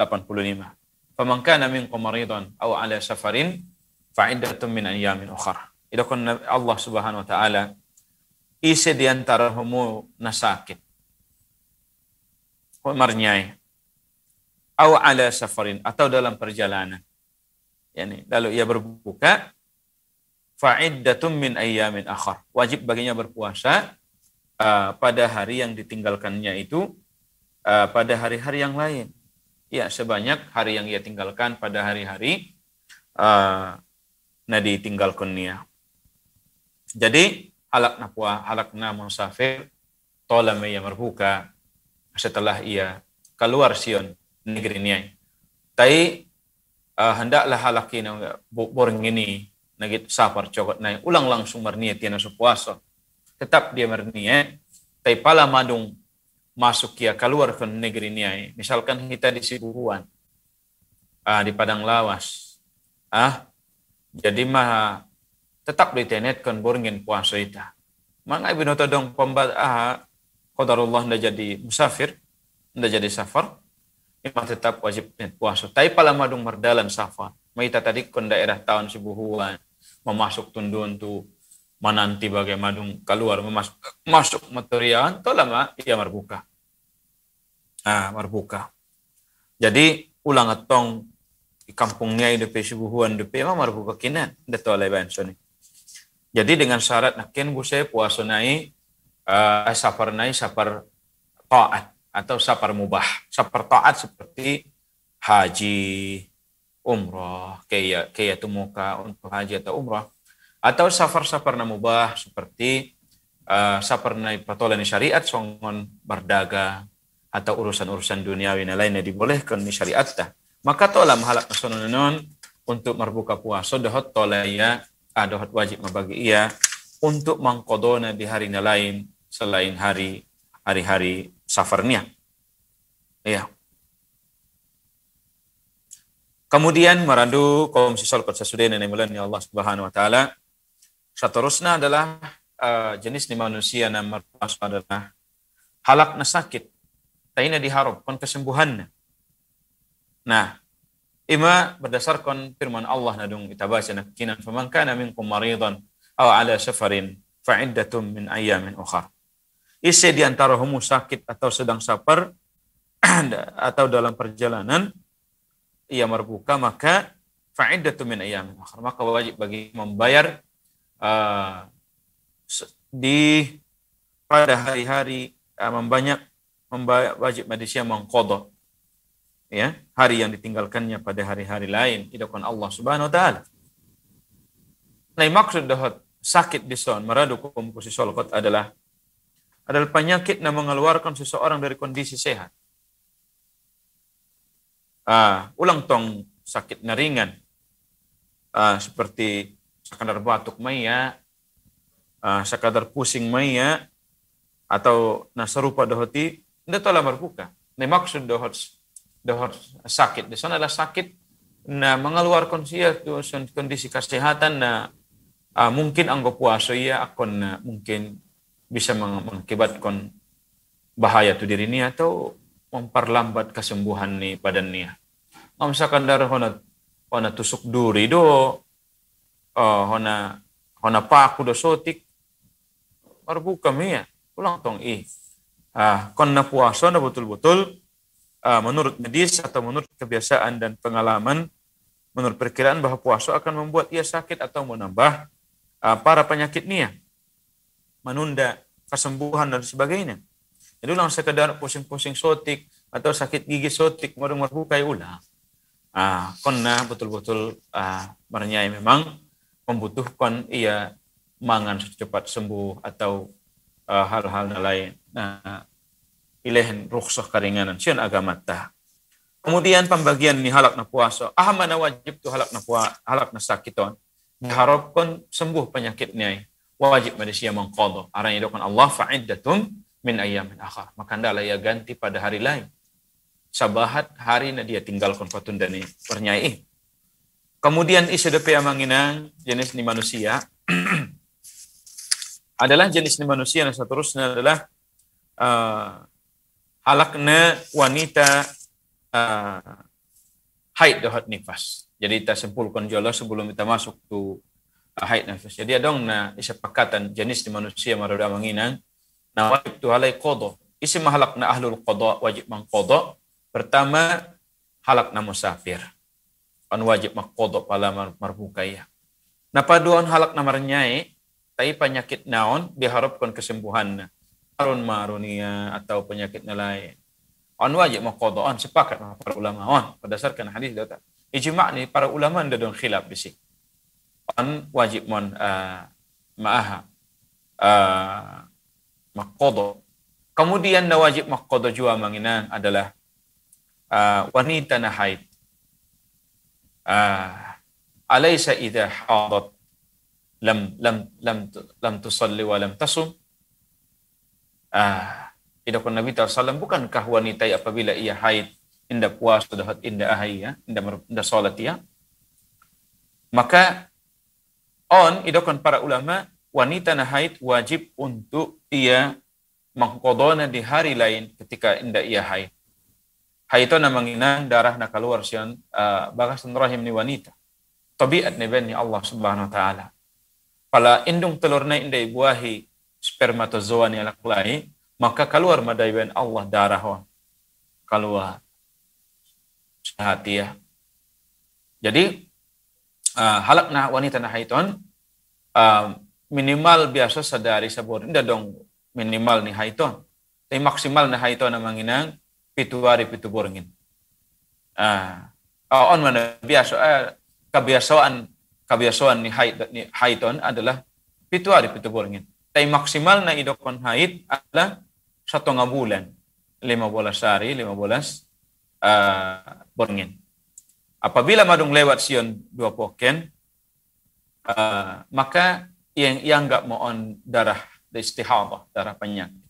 Faman kana minkum maridan aw ala safarin fa iddatun min ayamin ukhra. Itu Allah Subhanahu wa taala isi di antara humu nasakit. Umarnya aw ala safarin atau dalam perjalanan. Yani, lalu ia berbuka fa'iddatum min ayyamin akhar. Wajib baginya berpuasa uh, pada hari yang ditinggalkannya itu uh, pada hari-hari yang lain. Ya, sebanyak hari yang ia tinggalkan pada hari-hari uh, nadi ditinggalkannya. Jadi halakna puah, halakna musafir, tolame yang berbuka setelah ia keluar Sion negerinya. Tapi uh, hendaklah halakina ini nagit sapar cokot nai ulang langsung marnia tiana su puasa. Tetap dia marnia, eh. tapi pala madung masuk kia keluar ke negeri niai. Eh. Misalkan kita di sibuhuan ah, di Padang Lawas, ah, jadi mah tetap di ditenetkan borongin puasa kita. mangai binoto dong pembat ah, kodarullah nda jadi musafir, nda jadi safar, ima tetap wajib puasa. Tapi pala madung merdalan safar. Mita tadi kon daerah tahun sibuhuan memasuk tundu untuk menanti bagaimana keluar memasuk masuk material tu lama ia merbuka ah marbuka jadi ulang atong kampungnya itu pe subuhuan itu pe marbuka kina de to leban jadi dengan syarat nakin saya puasa nai uh, safar nai safar taat atau safar mubah safar taat seperti haji umrah kayak kayak temuka untuk haji atau umrah atau safar-safar mubah seperti uh, safar patolani syariat songon berdaga atau urusan-urusan duniawi lainnya dibolehkan di syariat dah. Maka tolam halak nasononon untuk merbuka puasa dohot tolaya adohot ah, wajib membagi ia untuk mengkodona di hari lain selain hari hari-hari safarnya. Ya, Kemudian meradu kaum sisal kudsasudin yang oleh Allah Subhanahu wa taala. Satu Seterusnya adalah uh, jenis di manusia yang masuk adalah halakna sakit. Taina diharapkan kesembuhannya. Nah, ima berdasarkan firman Allah nadung kita baca nak kina kana namin maridan aw ala safarin fa min ayamin ukhra. Isi di antara humu sakit atau sedang safar atau dalam perjalanan ia merbuka maka fa'iddatu min ayam akhir maka wajib bagi membayar uh, di pada hari-hari uh, membanyak membayar, wajib manusia mengkodok ya hari yang ditinggalkannya pada hari-hari lain idakan Allah Subhanahu wa taala. Nah, maksud dahat sakit di son meradu kumpusi solkot adalah adalah penyakit yang mengeluarkan seseorang dari kondisi sehat uh, ulang tong sakit naringan uh, seperti sekadar batuk maya, uh, sekadar pusing maya, atau naserupa dohoti, ndak tolak berbuka. ne maksud dohot, dohot sakit. Di sana adalah sakit nah mengeluarkan sia kondisi kesehatan nah uh, mungkin anggo puasa ia akan nah, mungkin bisa mengakibatkan bahaya tu diri ini atau memperlambat kesembuhan nih ya, Amsakan dar hona hona tusuk duri do uh, hona hona paku do sotik marbuka ya pulang tong i. Ah, konna puasa na betul-betul uh, menurut medis atau menurut kebiasaan dan pengalaman menurut perkiraan bahwa puasa akan membuat ia sakit atau menambah uh, para ya menunda kesembuhan dan sebagainya. Jadi ulang sekedar pusing-pusing sotik atau sakit gigi sotik murung merbukai ulang. Ah, Karena betul-betul ah, mernyai memang membutuhkan ia mangan secepat sembuh atau ah, hal-hal lain. Nah, ilahin rukhsah keringanan sian agama ta. Kemudian pembagian ni halak na puasa. Ah, mana wajib tu halak na puasa, halak na sakiton. Diharapkan sembuh penyakitnya. Wajib manusia mengqadha. Aranya dokon Allah fa'iddatun min ayamin akhar. Maka hendaklah ia ganti pada hari lain. Sabahat hari na dia tinggalkan fatun dan pernyai. Kemudian isu depe mangina jenis ni manusia adalah jenis ni manusia yang seterusnya adalah uh, halakna wanita uh, haid dohat nifas. Jadi kita sempulkan jolo sebelum kita masuk tu eh, haid nifas. Jadi ada na isepakatan jenis ni manusia ada manginang Nah, tu alai qadha. Isim na ahlul qadha wajib mengqadha. Pertama halak na musafir. An wajib mengqadha pala marbukaya. Nah, paduan halak marnyai tapi penyakit naon diharapkan kesembuhannya. Arun marunia atau penyakit lain. On kan wajib on kan sepakat para ulama on kan? berdasarkan hadis data. Ijma' ni para ulama dong khilaf bisik. On wajib mon uh, ma'aha. Uh, makodo. Kemudian nawajib makodo jua mangina adalah uh, wanita na haid. Uh, alaysa idha hadat lam lam lam lam tusalli wa lam tasum. Ah, uh, Nabi SAW, bukankah wanita apabila ia haid, indah puasa, indah ya, indah, indah sholat ya, maka on idokon para ulama wanita haid wajib untuk ia mengkodona di hari lain ketika indah ia haid. itu menginang darah nak keluar sian uh, ah, bagasan rahim ni wanita. Tabiat ni benni Allah subhanahu wa ta'ala. Pala indung na indai buahi spermatozoa ni alak lain, maka keluar madai ben Allah darah wa. Keluar. Sehati ya. Jadi, uh, na wanita na haiton, uh, ah, minimal biasa sadari inda dong minimal ni haiton. Tapi maksimal ni haiton na manginang pituari borngin Ah, uh, on mana biasa uh, kebiasaan kebiasaan ni hait ni haiton adalah pituari pitu borngin Tapi maksimal na idokon hait adalah satu bulan. Lima bolas hari, lima bolas uh, ah, borngin. Apabila madung lewat Sion dua poken, uh, maka yang yang nggak mau on darah istihadah, darah penyakit.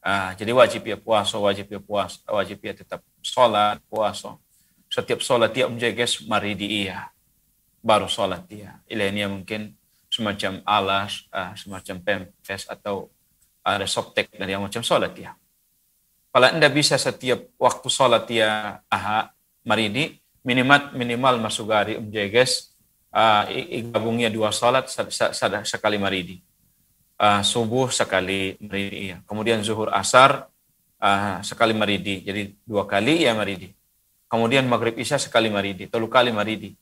Ah, jadi wajib ya puasa, wajib ya puasa, wajib ya tetap sholat, puasa. Setiap sholat dia menjeges mari di iya baru sholat dia. Ilainnya mungkin semacam alas, ah, semacam pempes atau ada softtek dari yang macam sholat dia. Kalau anda bisa setiap waktu sholat dia aha mari di minimal minimal masuk hari menjeges uh, gabungnya dua salat sekali maridi. Uh, subuh sekali maridi, ya. kemudian zuhur asar uh, sekali maridi, jadi dua kali ya maridi. Kemudian maghrib isya sekali maridi, telu kali maridi.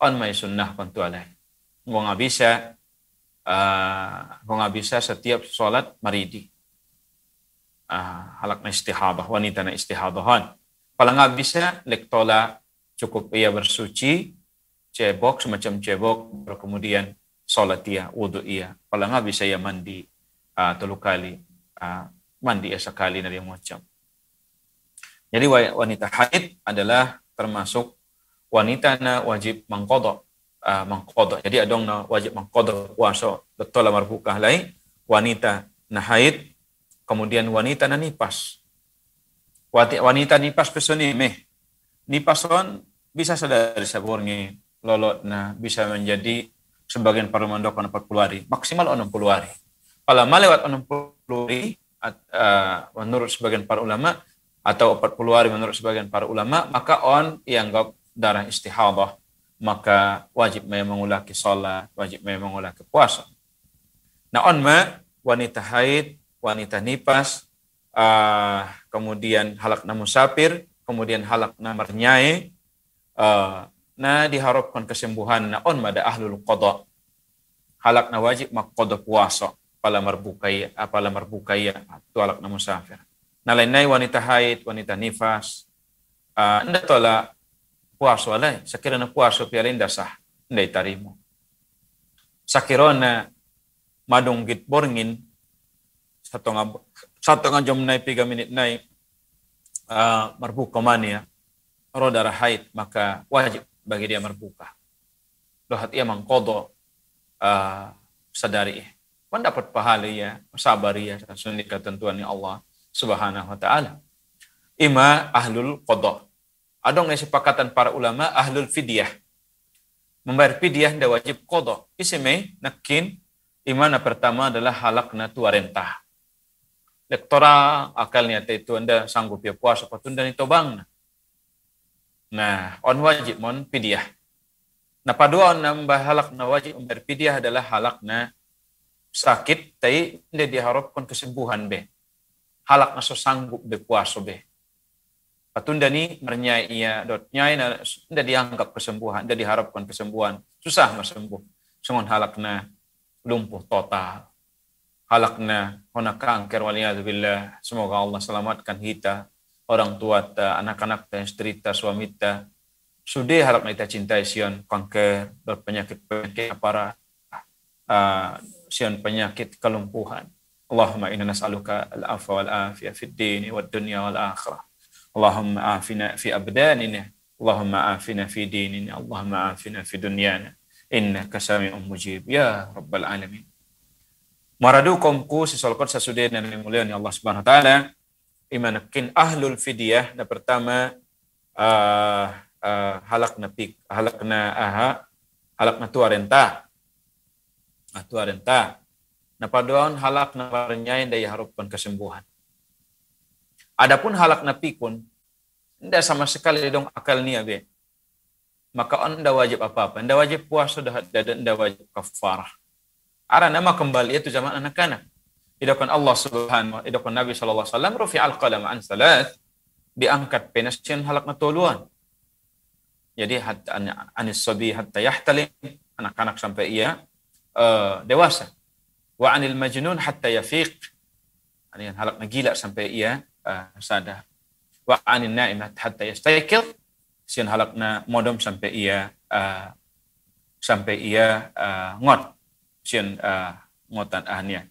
On my sunnah kontu alai. Gue nggak bisa, uh, nggak bisa setiap sholat maridi. Uh, na istihabah, wanita na istihabahan. Kalau nggak bisa, lektola cukup ia bersuci, cebok semacam cebok baru kemudian sholat ia wudhu ia kalau nggak bisa ya mandi uh, ah, telu kali uh, mandi ya sekali dari macam jadi wanita haid adalah termasuk wanita na wajib mengkodok uh, ah, mengkodok jadi adong na wajib mengkodok puasa betul lamar buka lain wanita na haid kemudian wanita na nipas wanita nipas pesoni meh nipason bisa sadari sabornya Lolot nah bisa menjadi sebagian para parumandokan 40 hari, maksimal 60 hari. Kalau lewat 60 hari, at, uh, menurut sebagian para ulama, atau 40 hari menurut sebagian para ulama, maka on dianggap darah istihadah. Maka wajib memang mengulaki sholat, wajib memang mengulaki puasa. Nah on ma, wanita haid, wanita nipas, uh, kemudian halak namusapir, kemudian halak namernyai uh, eh, nah diharapkan kesembuhan on mada ahlul qada halak na wajib mak qada puasa pala marbukai apala marbukai tu halak na musafir nai wanita haid wanita nifas uh, anda tola puasa lain sakirana puasa pialin dasah ndai tarimo sakirona git borngin satu ngab satu ngajom nai piga minit nai uh, marbuka mania rodara haid maka wajib bagi dia merbuka, Lohat ia mengkodo, uh, eh, sadari mendapat kan pahala ya, sabar ya, sesuai ketentuan Allah Subhanahu wa taala. Ima ahlul kodo, Ada sepakatan para ulama ahlul fidyah. Membayar fidyah tidak wajib qada. Isime nakin imana pertama adalah halakna rentah. Lektora akalnya itu anda sanggup ya puasa patun dan itu bangna Nah, on wajib mon pidiah. Nah, padua on nambah halak na wajib on berpidiah adalah halak na sakit, tapi dia diharapkan kesembuhan be. na so sanggup be puaso be. Patunda ni mernyai ia dot nyai na dianggap kesembuhan, tidak diharapkan kesembuhan. Susah na sembuh. Sungon na lumpuh total. Halak Halakna hona kanker waliyadzubillah. Semoga Allah selamatkan kita orang tua ta, anak-anak ta, istri ta, suami ta. Sudah harap kita cintai Sion kanker, berpenyakit-penyakit parah, uh, Sion penyakit kelumpuhan. Allahumma inna nas'aluka al-afwa wal-afiyah fid dini wad dunya wal akhirah. Allahumma afina fi abdanina, Allahumma afina fi dinina, Allahumma afina fi dunyana. kasami sami'un mujib ya rabbal alamin. Maradukum ku sisolkot sasudian yang mulia Allah subhanahu wa ta'ala kin ahlul fidyah na pertama uh, ah, uh, ah, halak na pik halak na aha halak na tuarenta ah, na tuarenta na paduan halak na parnyain daya harapan kesembuhan adapun halak na pikun nda sama sekali dong akal ni be maka anda wajib apa-apa. Anda wajib puasa dan anda wajib kafarah. Arana nama kembali itu zaman anak-anak. Idakon Allah Subhanahu idakon Nabi sallallahu alaihi wasallam rufi al qalam an salat diangkat penasian sian halak natuluan. Jadi hatta anis sabi hatta yahtalim anak-anak sampai ia uh, dewasa. Wa anil majnun hatta yafiq. Ani halak gila sampai ia uh, eh, sadar. Wa anin naim hatta yastaykil Sian halakna modom sampai ia uh, sampai ia uh, ngot sian uh, ngotan ahniyah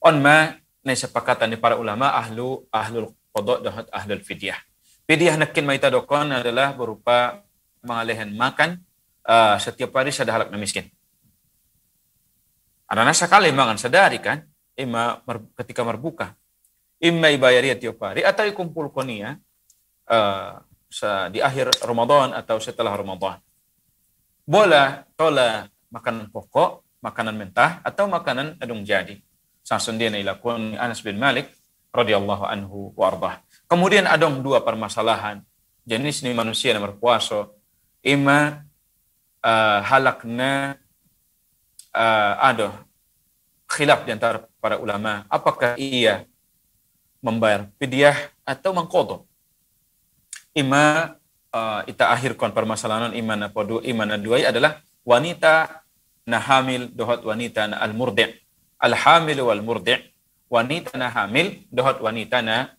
on ma na sepakatan ni para ulama ahlu ahlul qada dan ahlul fidyah. Fidyah nakin maita dokon adalah berupa mengalihkan makan uh, setiap hari sada halak miskin. Adana sakali mangan sadari kan ima mer, ketika merbuka imma ibayari tiap hari atau kumpul konia uh, di akhir Ramadan atau setelah Ramadan. Bola tola makanan pokok, makanan mentah atau makanan adung jadi Sang sendian dilakukan Anas bin Malik radhiyallahu anhu warbah. Kemudian ada dua permasalahan jenis ni manusia yang berpuasa ima uh, halakna uh, ada khilaf di antara para ulama apakah ia membayar fidyah atau mengqadha ima uh, eh, ita akhirkan permasalahan imana podu imana dua adalah wanita nahamil dohot wanita na al murdi al-hamil wal murdi' wanita na hamil dohot wanita na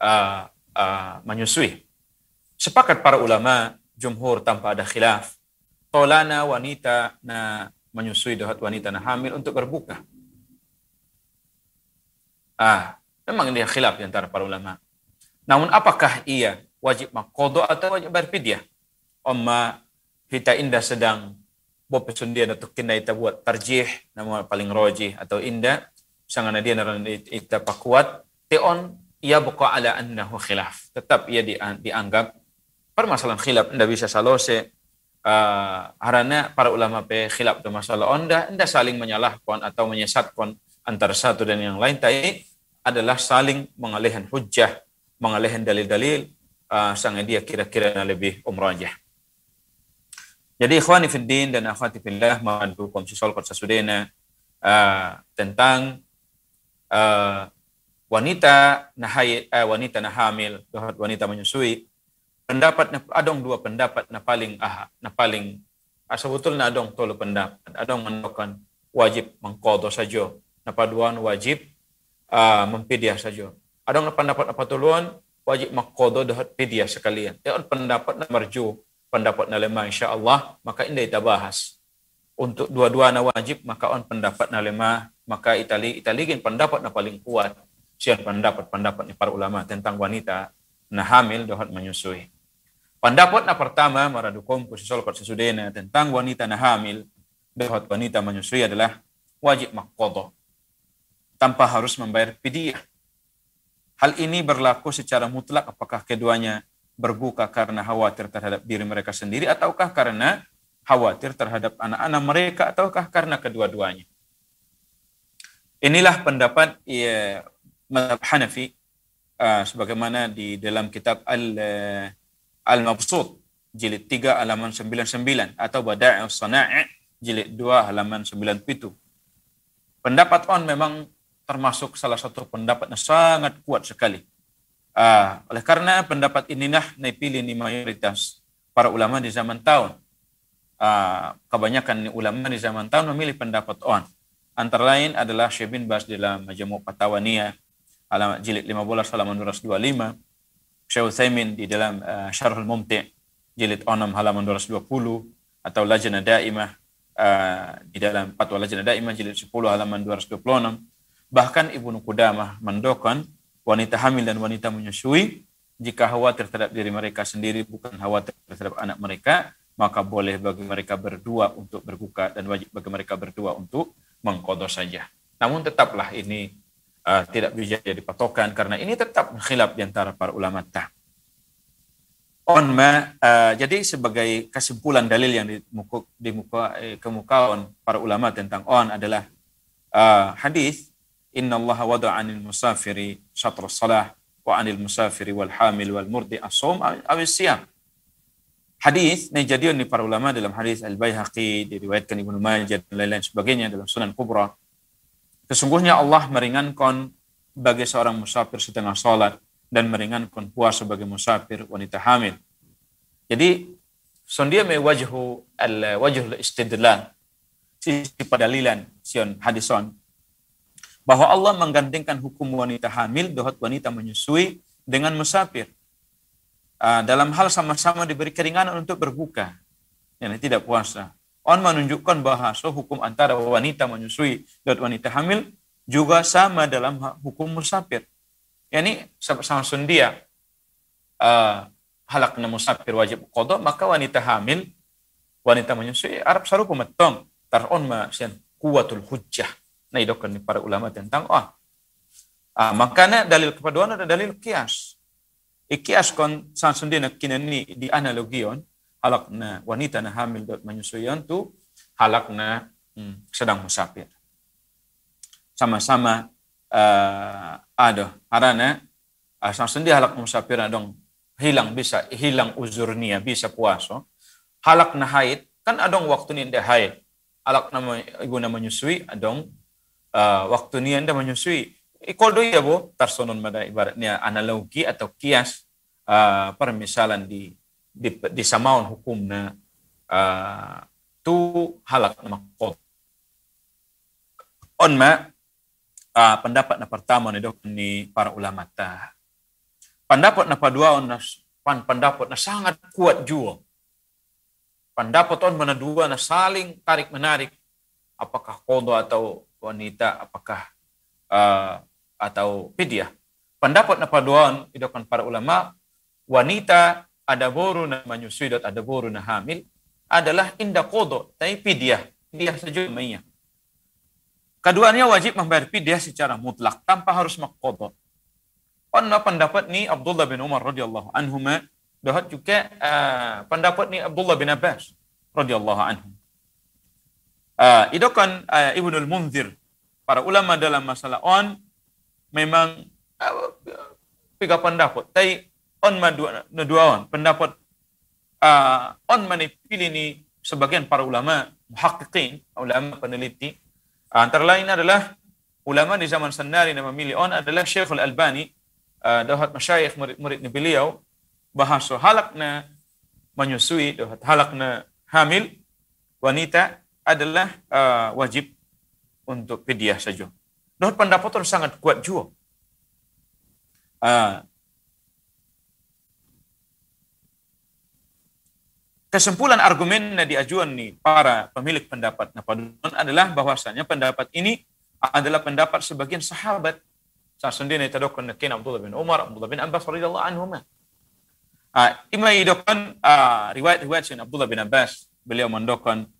uh, uh, menyusui. Sepakat para ulama jumhur tanpa ada khilaf. Tolana wanita na menyusui dohot wanita na hamil untuk berbuka. Ah, memang ini khilaf di antara para ulama. Namun apakah ia wajib makodo atau wajib berpidyah? Oma kita indah sedang atau kena ita buat tarjih nama paling roji atau indah. sangana dia naran kita pakuat teon ia buka ala annahu khilaf tetap ia dianggap permasalahan khilaf tidak bisa salose uh, ah, para ulama pe khilaf tu masalah onda oh, ndak saling menyalahkan atau menyesatkan antara satu dan yang lain tapi adalah saling mengalihkan hujah mengalihkan dalil-dalil uh, sangat dia kira-kira lebih umrajah jadi ikhwani fiddin dan akhwati fillah madu komsisol kotsasudena uh, eh, tentang uh, wanita nahai eh, wanita nahamil wanita menyusui pendapat adong dua pendapat na paling aha na paling na adong tolu pendapat adong menokan wajib mengkodo saja na paduan wajib uh, eh, mempidia sajo adong na pendapat apa tuluan wajib mengkodo dohat pidia sekalian ya pendapat na marju pendapat nalema lemah maka indah kita bahas. Untuk dua-dua na wajib maka on pendapat nalema maka itali itali italigin pendapat na paling kuat sian pendapat-pendapat para ulama tentang wanita na hamil dohat menyusui. Pendapat na pertama maradukum kusisolkat sesudena tentang wanita na hamil dohat wanita menyusui adalah wajib makoto tanpa harus membayar fidyah. Hal ini berlaku secara mutlak apakah keduanya berbuka karena khawatir terhadap diri mereka sendiri ataukah karena khawatir terhadap anak-anak mereka ataukah karena kedua-duanya. Inilah pendapat ya, Madhab Hanafi ah, sebagaimana di dalam kitab Al eh, Al-Mabsut jilid 3 halaman 99 atau Bada'i Sana'i jilid 2 halaman 97. Pendapat on memang termasuk salah satu pendapat yang sangat kuat sekali Uh, oleh karena pendapat inilah dipilih di mayoritas para ulama di zaman tahun. Uh, kebanyakan ulama di zaman tahun memilih pendapat on. Antara lain adalah Syekh bin Bas dalam Majmu' Patawania, alamat jilid 15 halaman 225. Syekh Utsaimin di dalam uh, Syarhul Mumti' jilid 6 halaman 220 atau Lajnah Daimah uh, di dalam Fatwa Lajnah Daimah jilid 10 halaman 226. Bahkan Ibnu Qudamah mendokon wanita hamil dan wanita menyusui, jika khawatir terhadap diri mereka sendiri bukan khawatir terhadap anak mereka, maka boleh bagi mereka berdua untuk berbuka dan wajib bagi mereka berdua untuk mengkodoh saja. Namun tetaplah ini uh, tidak bisa jadi patokan karena ini tetap khilaf di antara para ulama ta. On ma, uh, jadi sebagai kesimpulan dalil yang dimuka, dimuka, eh, para ulama tentang on adalah uh, hadis Inna Allah wada anil musafiri syatr salah wa anil musafiri wal hamil wal murdi as awis siyam. Hadis ini jadi ini para ulama dalam hadis Al Baihaqi diriwayatkan Ibnu Majah dan lain-lain sebagainya dalam Sunan Kubra. Sesungguhnya Allah meringankan bagi seorang musafir setengah sholat dan meringankan puasa bagi musafir wanita hamil. Jadi sondia me wajhu al wajhul istidlal sisi padalilan sion hadison bahwa Allah menggandengkan hukum wanita hamil, dohot wanita menyusui dengan musafir. Ah, dalam hal sama-sama diberi keringanan untuk berbuka, yang tidak puasa. On menunjukkan bahwa so, hukum antara wanita menyusui dan wanita hamil juga sama dalam hukum musafir. Ya ini sama sundia uh, ah, halakna musafir wajib kodok, maka wanita hamil, wanita menyusui, Arab saru pemetong, on ma kuatul hujjah dilakukan para ulama tentang oh ah, makanya dalil kepaduan ada dalil kias ikias kon sang kini ni di analogion na wanita na hamil dot manyusuyon tu halakna hmm, sedang musafir sama-sama uh, ah, ada harana uh, ah, sansundi halak musafir dong hilang bisa hilang uzurnya bisa puasa oh. halak na haid kan adong waktu ni haid halak na ibu na menyusui adong Ah, waktu ni anda menyusui ikol eh, do ya bo tarsonon pada ibaratnya analogi atau kias uh, permisalan di di, di samaun hukumna uh, tu halak nama kod, on ma uh, pendapat na pertama ni dok ni para ulama ta pendapat na padua on na pan pendapat na sangat kuat jua pendapat on mana dua na saling tarik menarik apakah kodo atau wanita apakah uh, atau pidyah Pendapat napaduan idakan para ulama wanita ada boru menyusui dan ada boru na hamil adalah indah kodo tapi pidyah sejuk sejumlahnya. Keduanya wajib membayar pedia secara mutlak tanpa harus makodo. pendapat ni Abdullah bin Umar radhiyallahu anhu dapat juga uh, pendapat ni Abdullah bin Abbas radhiyallahu anhu. Uh, kan uh, Ibnul Munzir, para ulama dalam masalah on, memang uh, pendapat. Tapi on dua on, pendapat uh, on pilih ini sebagian para ulama muhakkikin, ulama peneliti. Uh, antara lain adalah ulama di zaman sendari yang memilih on adalah Syekh Al-Albani, uh, dahat masyayikh murid-murid beliau, bahasa halakna menyusui, dahat halakna hamil, wanita, adalah uh, wajib untuk fidyah saja. Nah, pendapat itu sangat kuat juga. Uh, kesimpulan argumen yang diajukan nih para pemilik pendapat Napadun adalah bahwasanya pendapat ini adalah pendapat sebagian sahabat saat sendiri tadokun nakin Abdullah bin Umar, Abdullah bin Abbas radhiyallahu anhuma. Uh, ah, ima idokon uh, ah, riwayat-riwayat sin Abdullah bin Abbas beliau mendokon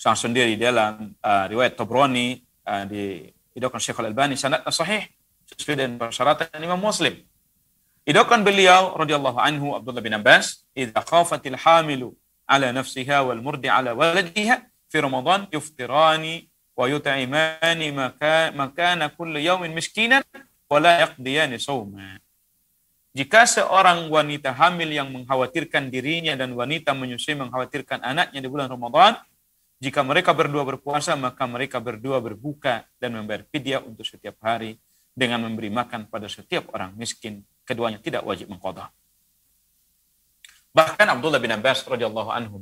sang sendiri dalam uh, riwayat Tabrani uh, di idokan Syekh Al-Albani sanadnya sahih sesuai dengan persyaratan Imam Muslim. Idokan beliau radhiyallahu anhu Abdullah bin Abbas, "Idza khafatil hamilu ala nafsiha wal murdi ala waladiha fi Ramadan yuftirani wa yut'imani maka makana kulli yawmin miskinan wa la yaqdiyani sawma." Jika seorang wanita hamil yang mengkhawatirkan dirinya dan wanita menyusui mengkhawatirkan anaknya di bulan Ramadan, jika mereka berdua berpuasa, maka mereka berdua berbuka dan membayar pidya untuk setiap hari dengan memberi makan pada setiap orang miskin. Keduanya tidak wajib mengkodoh. Bahkan Abdullah bin Abbas radhiyallahu anhu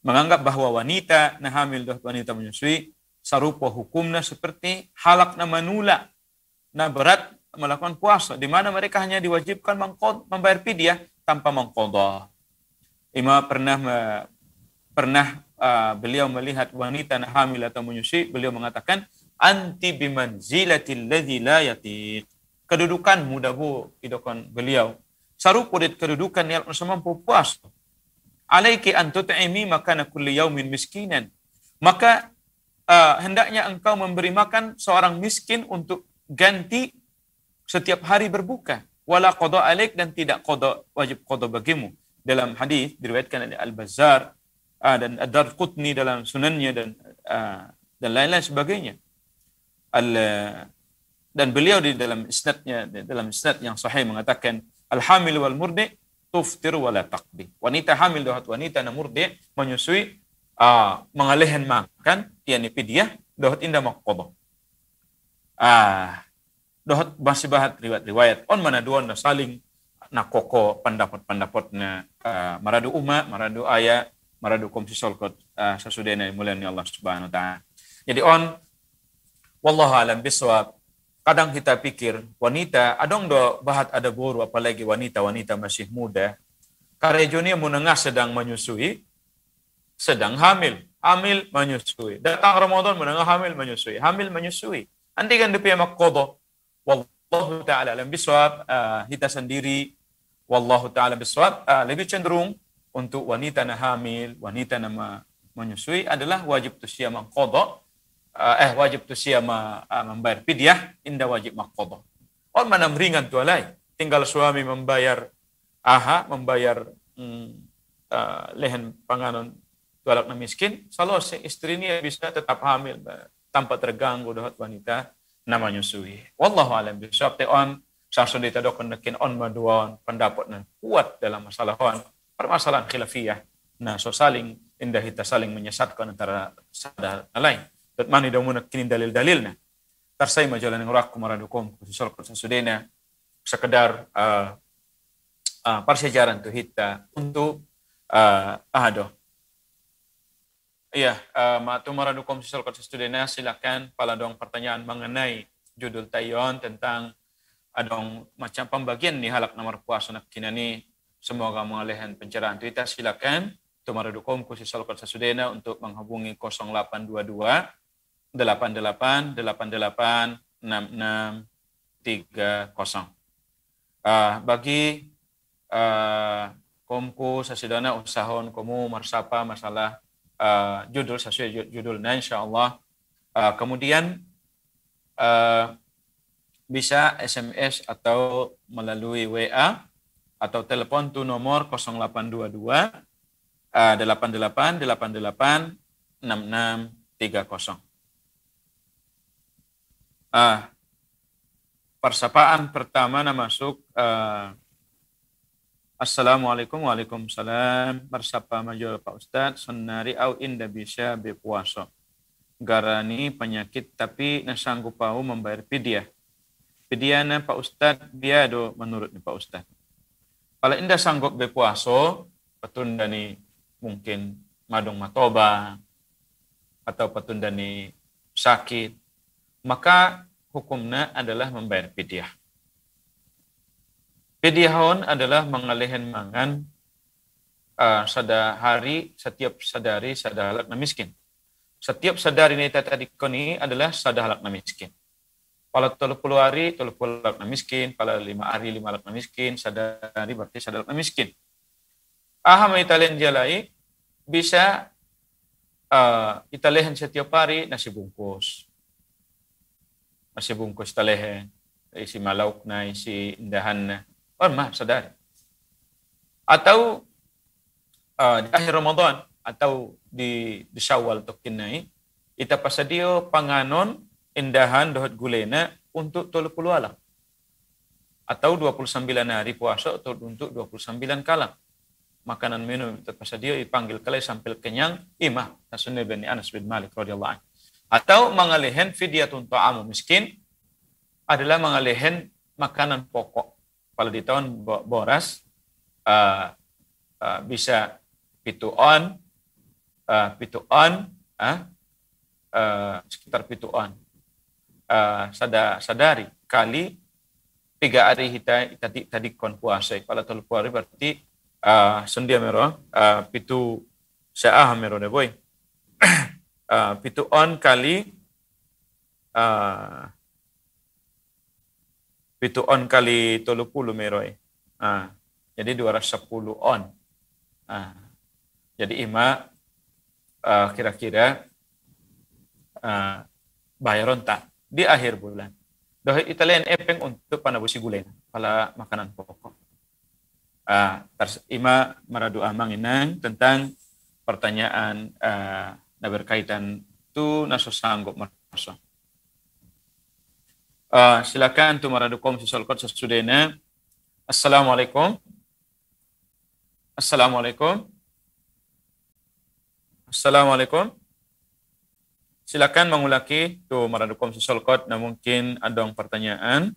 menganggap bahwa wanita nahamil hamil dan wanita menyusui sarupa hukumnya seperti halak nama nula Nah berat melakukan puasa, di mana mereka hanya diwajibkan mengkod, membayar pidya tanpa mengkodoh. Imam pernah pernah Ah, beliau melihat wanita hamil atau menyusui, beliau mengatakan anti bimanzilatil ladzi la yatiq. Kedudukan muda bu idokon beliau. Sarupudit kedudukan yang sama puas. Alaiki antut'imi makana kulli yaumin miskinan. Maka uh, hendaknya engkau memberi makan seorang miskin untuk ganti setiap hari berbuka. Wala qada alaik dan tidak qada wajib qada bagimu. Dalam hadis diriwayatkan oleh Al-Bazzar uh, dan ad ah, Qutni dalam sunannya dan uh, dan lain-lain sebagainya. Al, dan beliau di dalam isnadnya dalam isnad yang sahih mengatakan al-hamil wal murdi tuftir wala taqdi. Wanita hamil dohat wanita na murdi menyusui uh, mengalihkan makan yakni pidiah dohat indah maqabah. Ah, dohat masih bahat riwayat-riwayat on mana dua na saling nakoko pendapat-pendapatnya uh, maradu umat, maradu ayah, maradukum sisolkot uh, eh, sasudena ni Allah Subhanahu wa taala. Jadi on wallahu alam biswab. Kadang kita pikir wanita adong do bahat ada boru apalagi wanita-wanita masih muda. Karejoni menengah sedang menyusui, sedang hamil, hamil menyusui. Datang Ramadan menengah hamil menyusui, hamil menyusui. Nanti kan dia makodo. Wallahu taala alam biswab. Eh, kita sendiri wallahu taala biswab eh, lebih cenderung untuk wanita na hamil, wanita na menyusui adalah wajib tu tusyama qadha eh, eh wajib tu tusyama eh, membayar pidyah Indah wajib maqadha. Orang mana ringan tu alai. Tinggal suami membayar aha, membayar hmm, uh, lehen panganon. tualak na miskin, se istri ini bisa tetap hamil tanpa terganggu dohat wanita namanya menyusui. Wallahu alam bisawab te on sasundita dokon nekin on maduan pendapat kuat dalam masalah on permasalahan khilafiyah. Nah, so saling indah kita saling menyesatkan antara sada lain. tetapi mana dah muna kini dalil dalilnya Tar majalah yang rakku maradukum. kumaradukom kusisol sekedar uh, uh, persejaran tu hita untuk uh, ah, ahado. Iya, uh, matu maradukum ko sa silakan pala dong pertanyaan mengenai judul tayon tentang adong macam pembagian ni halak nomor puasa nak kini Semoga mengalihkan pencerahan Twitter. Silakan tumarudukum khusus salukan Sasudena untuk menghubungi 0822 88 88 66 30. Uh, bagi uh, komku Sasudena usahon komu marsapa masalah uh, judul sesuai judul nah, insya Allah. Uh, ah, kemudian uh, bisa SMS atau melalui WA atau telepon tu nomor 0822 88 88 6630. Ah, persapaan pertama nama masuk uh, Assalamualaikum Waalaikumsalam Bersapa majul Pak Ustadz Senari au inda bisa Gara Garani penyakit tapi nasanggup pau membayar Pidia Pidyana Pak Ustadz biado menurut Pak Ustad. Kalau indah sanggup bekuaso, petunda ni mungkin madung matoba atau petunda ni sakit, maka hukumnya adalah membayar pidyah. Pidyahon adalah mengalihkan mangan uh, hari setiap sadari sada halak miskin. Setiap sadari ini tadi koni adalah sada halak miskin. Pala tolu puluh hari, telupul lakna miskin. Pala lima hari, lima lakna miskin. Sadari berarti sadar lakna miskin. Aham italian jalai bisa uh, eh, italian setiap hari nasi bungkus. Nasi bungkus italian. Isi malauk na, isi indahan na. Oh, mah, sadari. Atau uh, di akhir Ramadan atau di, di Syawal tokinai, ita pasadio panganon indahan dohot gulena untuk tolu pulu alam. Atau 29 hari puasa atau untuk 29 kalam. Makanan minum terpaksa dia dipanggil kali sambil kenyang imah Hasan nah, bin Anas bin Malik radhiyallahu anhu. Atau mengalihkan untuk amu miskin adalah mengalihkan makanan pokok. Kalau di tahun boras uh, uh, bisa pitu on, uh, eh, pitu on, uh, ah, uh, sekitar pitu on Eh, sadar, sadari kali tiga hari kita tadi tadi kon puasa kalau tol puasa berarti uh, sendia mero uh, pitu seah mero ne boy pitu on kali uh, pitu on kali tolu pulu mero uh, jadi sepuluh on uh, jadi ima kira-kira uh, bayaron di akhir bulan. Dohit italian epeng untuk panabusi gulen, pala makanan pokok. Ah, tars, ima maradu amanginang tentang pertanyaan uh, na berkaitan tu naso sanggup merasa. Ah, silakan tu maradukom sesolkot sesudena. Assalamualaikum. Assalamualaikum. Assalamualaikum. Silakan mengulaki tuh maradukum sesolkot. Nah mungkin ada pertanyaan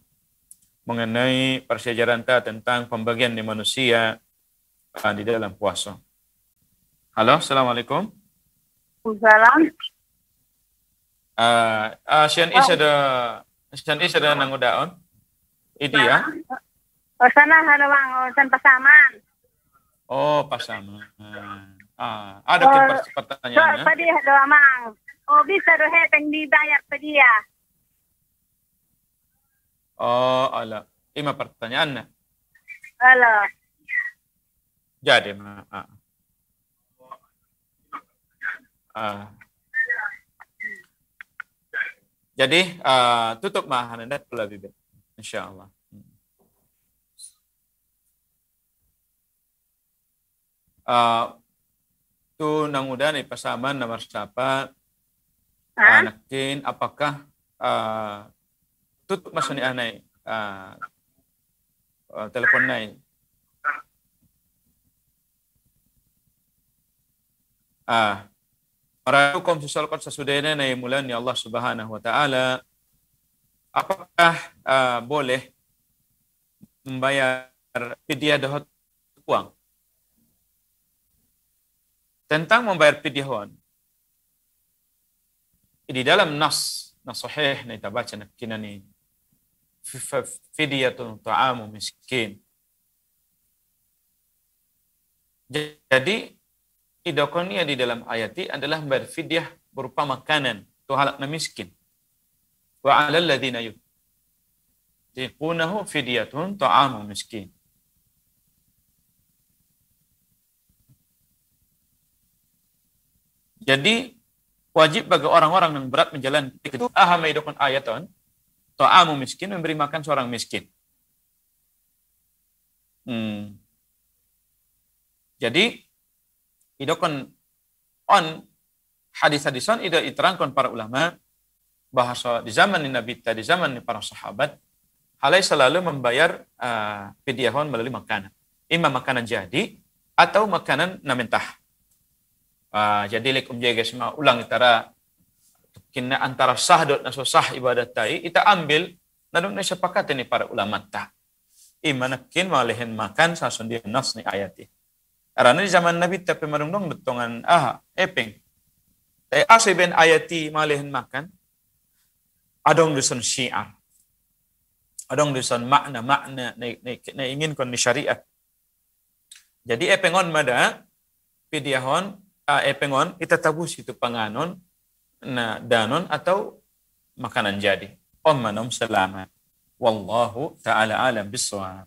mengenai ta tentang pembagian di manusia ah, di dalam puasa. Halo, assalamualaikum. Salam. Uh, uh, Sian is ada Sian is ada nang udaon. Itu ya. Nah, oh sana halo bang, oh pasaman. Oh pasaman. Ah, ada oh, pertanyaan. tadi ada mang. O oh, bisaru heɓen mbibayar ko ɗiya Oh, ala ima pertanyaan na ala jadi ma ah. Ah. jadi uh, tutup mah hanandat pula bibit insyaallah Uh, tu nangudani pasaman namar sapa Huh? Lakin nah, apakah uh, tutup masa ni anai uh, uh, telefon nai Ah, Raukum sesalkan sesudahnya nai mulan ya Allah Subhanahu wa taala. Apakah uh, boleh membayar fidyah dahot uang? Tentang membayar fidyah uang, di dalam nas, nas sahih baca nak kena ni fidyatun ta'amu miskin. Jadi idokonia di dalam ayat ini adalah berfidyah berupa makanan untuk na miskin. Wa 'alal ladzina yutiqunahu fidyatun ta'amu miskin. Jadi wajib bagi orang-orang yang berat menjalani itu ahamaidukun ayaton ta'amu miskin memberi makan seorang miskin. Hmm. Jadi idokon on hadis hadisan itu diterangkan para ulama bahasa di zaman Nabi di zaman para sahabat halai selalu membayar uh, melalui makanan. Imam makanan jadi atau makanan namentah. Ah, jadi jadilik objek um ma ulang itara kinna antara sah dot naso sah ibadat tai ita ambil nanung ne sepakat ini para ulama ta imanakin malihin makan sa sundi nas ni ayati arana di zaman nabi tapi marung dong betongan ah epeng tai asiben ayati malihin makan adong dusun syiar adong dusun makna makna ne ne, ne ingin kon syariat jadi epengon mada pidiahon uh, epengon itatabus itu panganon na danon atau makanan jadi. Om manom selamat. Wallahu ta'ala alam biswa.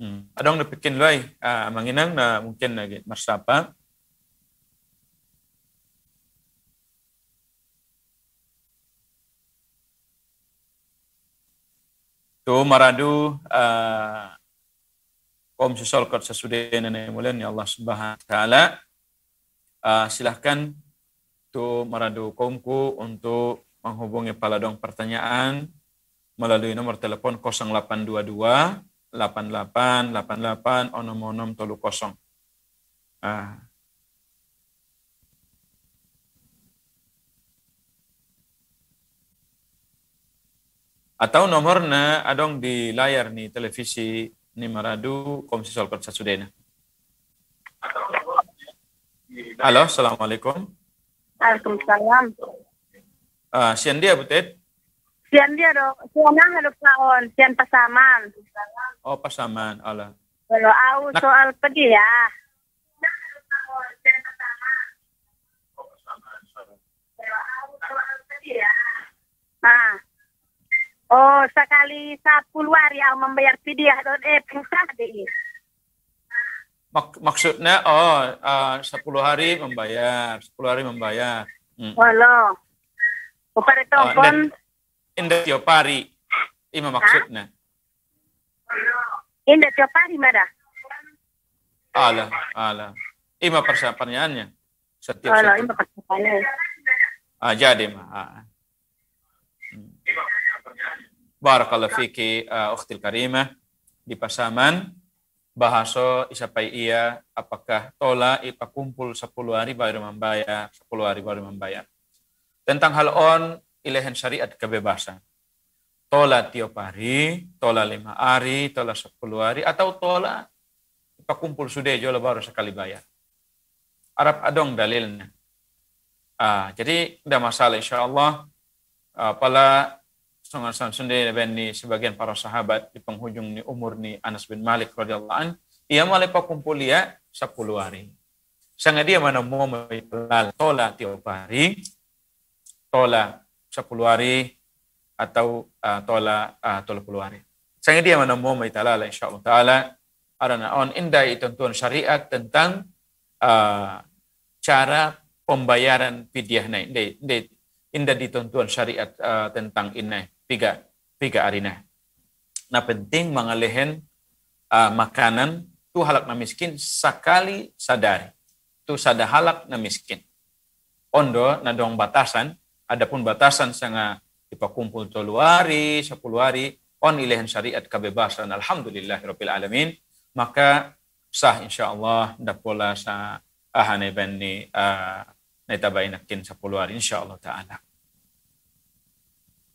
Hmm. Adong na pikin lagi uh, manginang na mungkin lagi marsapa. Tu maradu uh, Om Sisolkot Sesudah nenek mulian ya Allah subhanahu wa ta'ala uh, silahkan tu meradu kaumku untuk menghubungi paladong pertanyaan melalui nomor telepon 0822 8888 Onomonom tolu kosong uh, atau nomornya adong di layar nih televisi nimaradu komisi solkot Sudena. Halo, assalamualaikum. Waalaikumsalam. Uh, sian dia butet? Sian dia dok, sianang haluk naon, sian pasaman. Oh pasaman, ala. Kalau au nah. soal pedi ya. ah. Oh, sekali sepuluh hari yang membayar fidyah dan eh pulsa Mak maksudnya oh eh, sepuluh hari membayar, sepuluh hari membayar. Hmm. Walo. Upare oh, telepon. Indah indah tiopari. Ini maksudnya. Indah tiopari mana? Ala, ala. Ima persiapannya, Setiap Walo, ima persapannya. Ah, jadi mah. Hmm. Barakallahu fiki uh, eh, ukhtil karimah di pasaman bahasa isapai iya apakah tola ipa kumpul 10 hari baru membayar 10 hari baru membayar tentang hal on ilehen syariat kebebasan tola tiap hari tola lima hari tola 10 hari atau tola ipa kumpul sudah jola baru sekali bayar Arab adong dalilnya ah, jadi tidak masalah insyaallah apalah sungguh Sam sendiri benni sebagian para sahabat di penghujung ni umur ni Anas bin Malik radhiyallahu an ia mulai pakumpul ya 10 hari. Sangat dia mana mau melal tola tiap hari tola 10 hari atau uh, tola uh, tola puluh hari. Sangat dia mana mau melal insyaallah taala arana on indai tentuan syariat tentang uh, cara pembayaran fidyah naik. Indah ditentukan syariat uh, tentang ini Piga, piga arina. Nah penting mangalehen uh, makanan tu halak na miskin sekali sadari. Tu sada halak na miskin. Ondo na dong batasan, adapun batasan sanga dipakumpul tolu hari, sepuluh hari, on ilahin syariat kebebasan alhamdulillahirabbil alamin maka sah insyaallah dapola sa ahane benni uh, nakin sepuluh hari insyaallah taala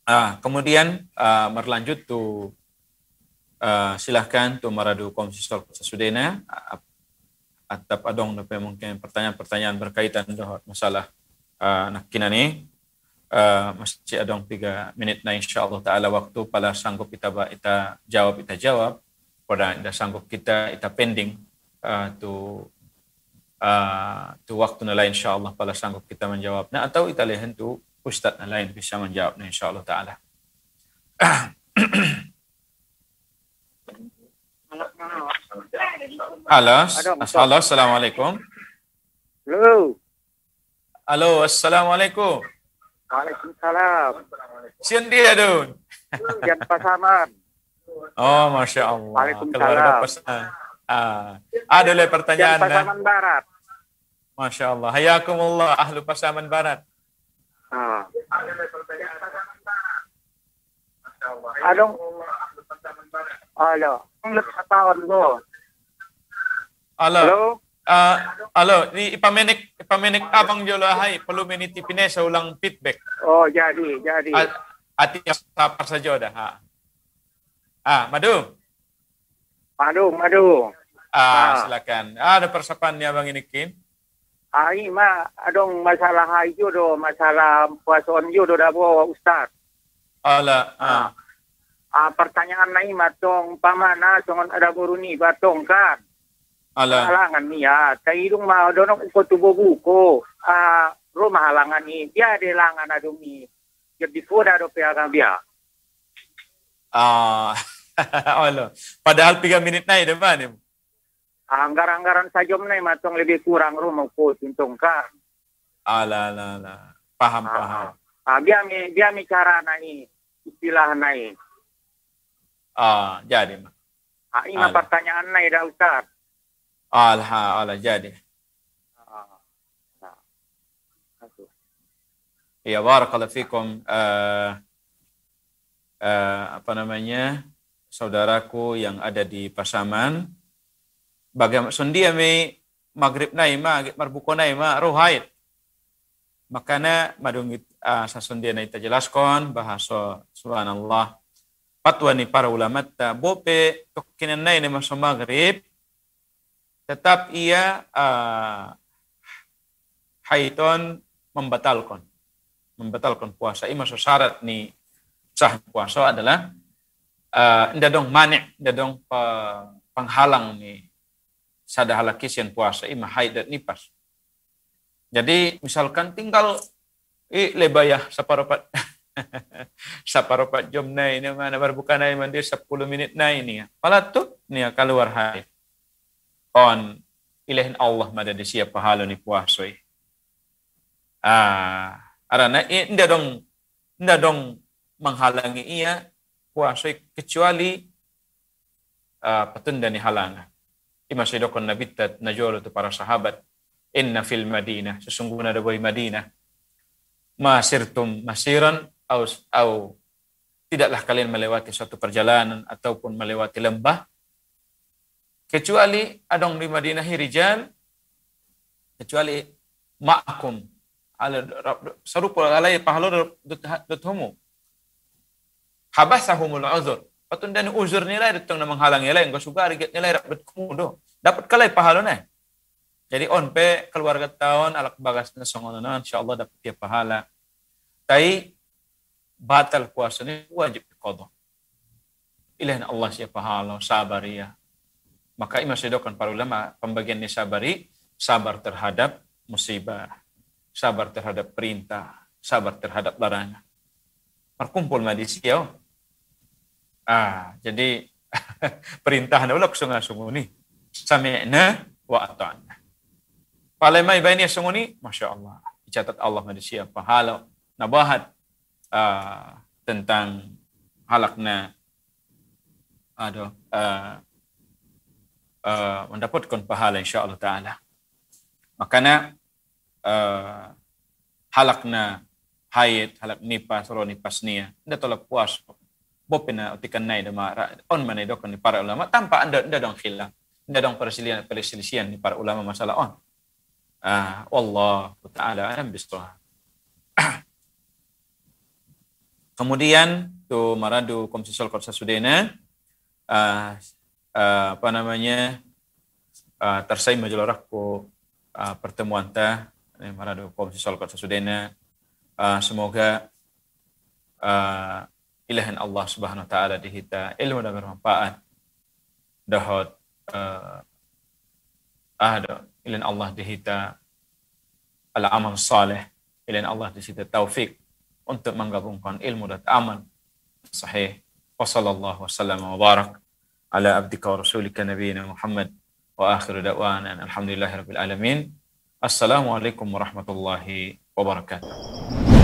Ah, kemudian uh, berlanjut tu uh, silahkan tu maradu komsistol sesudena uh, atap adong tapi mungkin pertanyaan-pertanyaan berkaitan dengan masalah uh, nak ni uh, masih adong tiga minit na insyaallah taala waktu pada sanggup kita ba kita jawab kita jawab pada kita sanggup kita kita pending uh, tu uh, tu waktu nala insyaallah pada sanggup kita menjawabnya atau kita lihat tu Ustaz yang lain bisa menjawabnya insya Allah ta'ala. Halo, halo, assalamualaikum. Halo. Halo, assalamualaikum. Waalaikumsalam. Sindi Adun. Yang pasaman. Oh, Masya Allah. Waalaikumsalam. Keluarga pesan. Ah, ada pertanyaan. Yan pasaman Barat. Masya Allah. Hayakumullah, ahlu pasaman Barat. Ah. Anong? Alo. Ang ah, lapataon Alo. Hello? Uh, alo, ipaminik, ipaminik abang jolo hay, paluminiti pinesa ulang feedback. Oh, jadi, jadi. At, ah, ati sapar sa joda, ha. Ah, madu. Madu, madu. Ah, ah. silakan. Ah, ada persapan ni abang ini, Kim. Ai ma adong masalah hayu do masalah puason yu do dabo ustaz. Ala ah. Ah, ah pertanyaan nai tong pamana songon ada buruni batong kan. Ala. Halangan ah. tai dong ma donok ko tubo buku. Ah, ro halangan ni dia de langan adumi. Jadi foda do piaga bia. Ah. Ala. Padahal 3 minit nai depan ni anggaran anggaran saja menaik matong lebih kurang rumah ku tuntung ka. ala ala ala paham ah, paham ah, dia ah. Ah, mi dia mi cara nai istilah nai ah jadi mah ah ini pertanyaan nai dah ustaz Alah ala jadi ah, Ya barakallahu fikum uh, uh, apa namanya saudaraku yang ada di Pasaman Bagaimana sundia me maghrib naima marbuko naima rohait. makana madung uh, ah, sasundiya na ita jelaskan bahasa subhanallah patwa ni para ulama ta bope tokkinan nai ni maso maghrib tetap ia uh, haiton membatalkan membatalkan puasa. Ini so syarat ni sah puasa adalah uh, ndadong dong manik, ndadong penghalang nih sadahala kisian puasa ima haid dan nipas. Jadi misalkan tinggal i lebayah saparopat saparopat jom nai ini mana baru bukan nai mandi sepuluh minit na ini ya. Palatut ni ya keluar haid. On ilahin Allah mada di siap pahala ni puasa. Ah, arana inda dong inda dong menghalangi ia puasa kecuali uh, petunda ni halangan. Ima Syedokon nabitat, Najol itu para sahabat. Inna fil Madinah. Sesungguhnya ada di Madinah. Masirtum masiran au, au. Tidaklah kalian melewati suatu perjalanan ataupun melewati lembah. Kecuali adong di Madinah hirijal. Kecuali ma'akum. serupa alai pahalo duthumu. Habasahumul uzur patun dan uzur nilai datang na menghalangi lain Kau suka rigit nilai dapat kumudo dapat kalai pahala na jadi on pe keluarga tahun alak bagas na songono Allah insyaallah dapat dia pahala Tapi batal puasa ni wajib qada ilahin Allah siapa pahala, sabar ya maka imam sedokan para ulama pembagian ni sabari sabar terhadap musibah sabar terhadap perintah sabar terhadap larangan perkumpul madisi ya Ah, jadi perintah ulah sungguh-sungguh ni. Sami'na wa ata'na. Palemai baini sungguh ni, Masya Allah. Dicatat Allah siapa. Hal nabahat uh, ah, tentang halakna ada uh, uh, ah, ah, mendapatkan pahala insya Allah taala. Makanya uh, halakna haid, halak nipas, roh nipas nia. Anda tolak puas bopena utikanai mara on manai dokon ni para ulama tanpa anda anda dong khilaf anda dong perselisihan perselisihan ni para ulama masalah on ah Allah taala alam bisra kemudian tu maradu komsisol korsa sudena ah, ah apa namanya ah tersai majelorak ko ah, pertemuan ta maradu komsisol korsa sudena uh, ah, semoga ah ilahin Allah Subhanahu wa taala di kita ilmu dan bermanfaat dahot uh, eh, ada ah, ilahin Allah di kita al amal saleh ilahin Allah di kita taufik untuk menggabungkan ilmu dan amal sahih wa sallallahu sallam wa barak ala abdika wa rasulika nabiyina Muhammad wa akhiru da'wana alhamdulillahi rabbil alamin assalamualaikum warahmatullahi wabarakatuh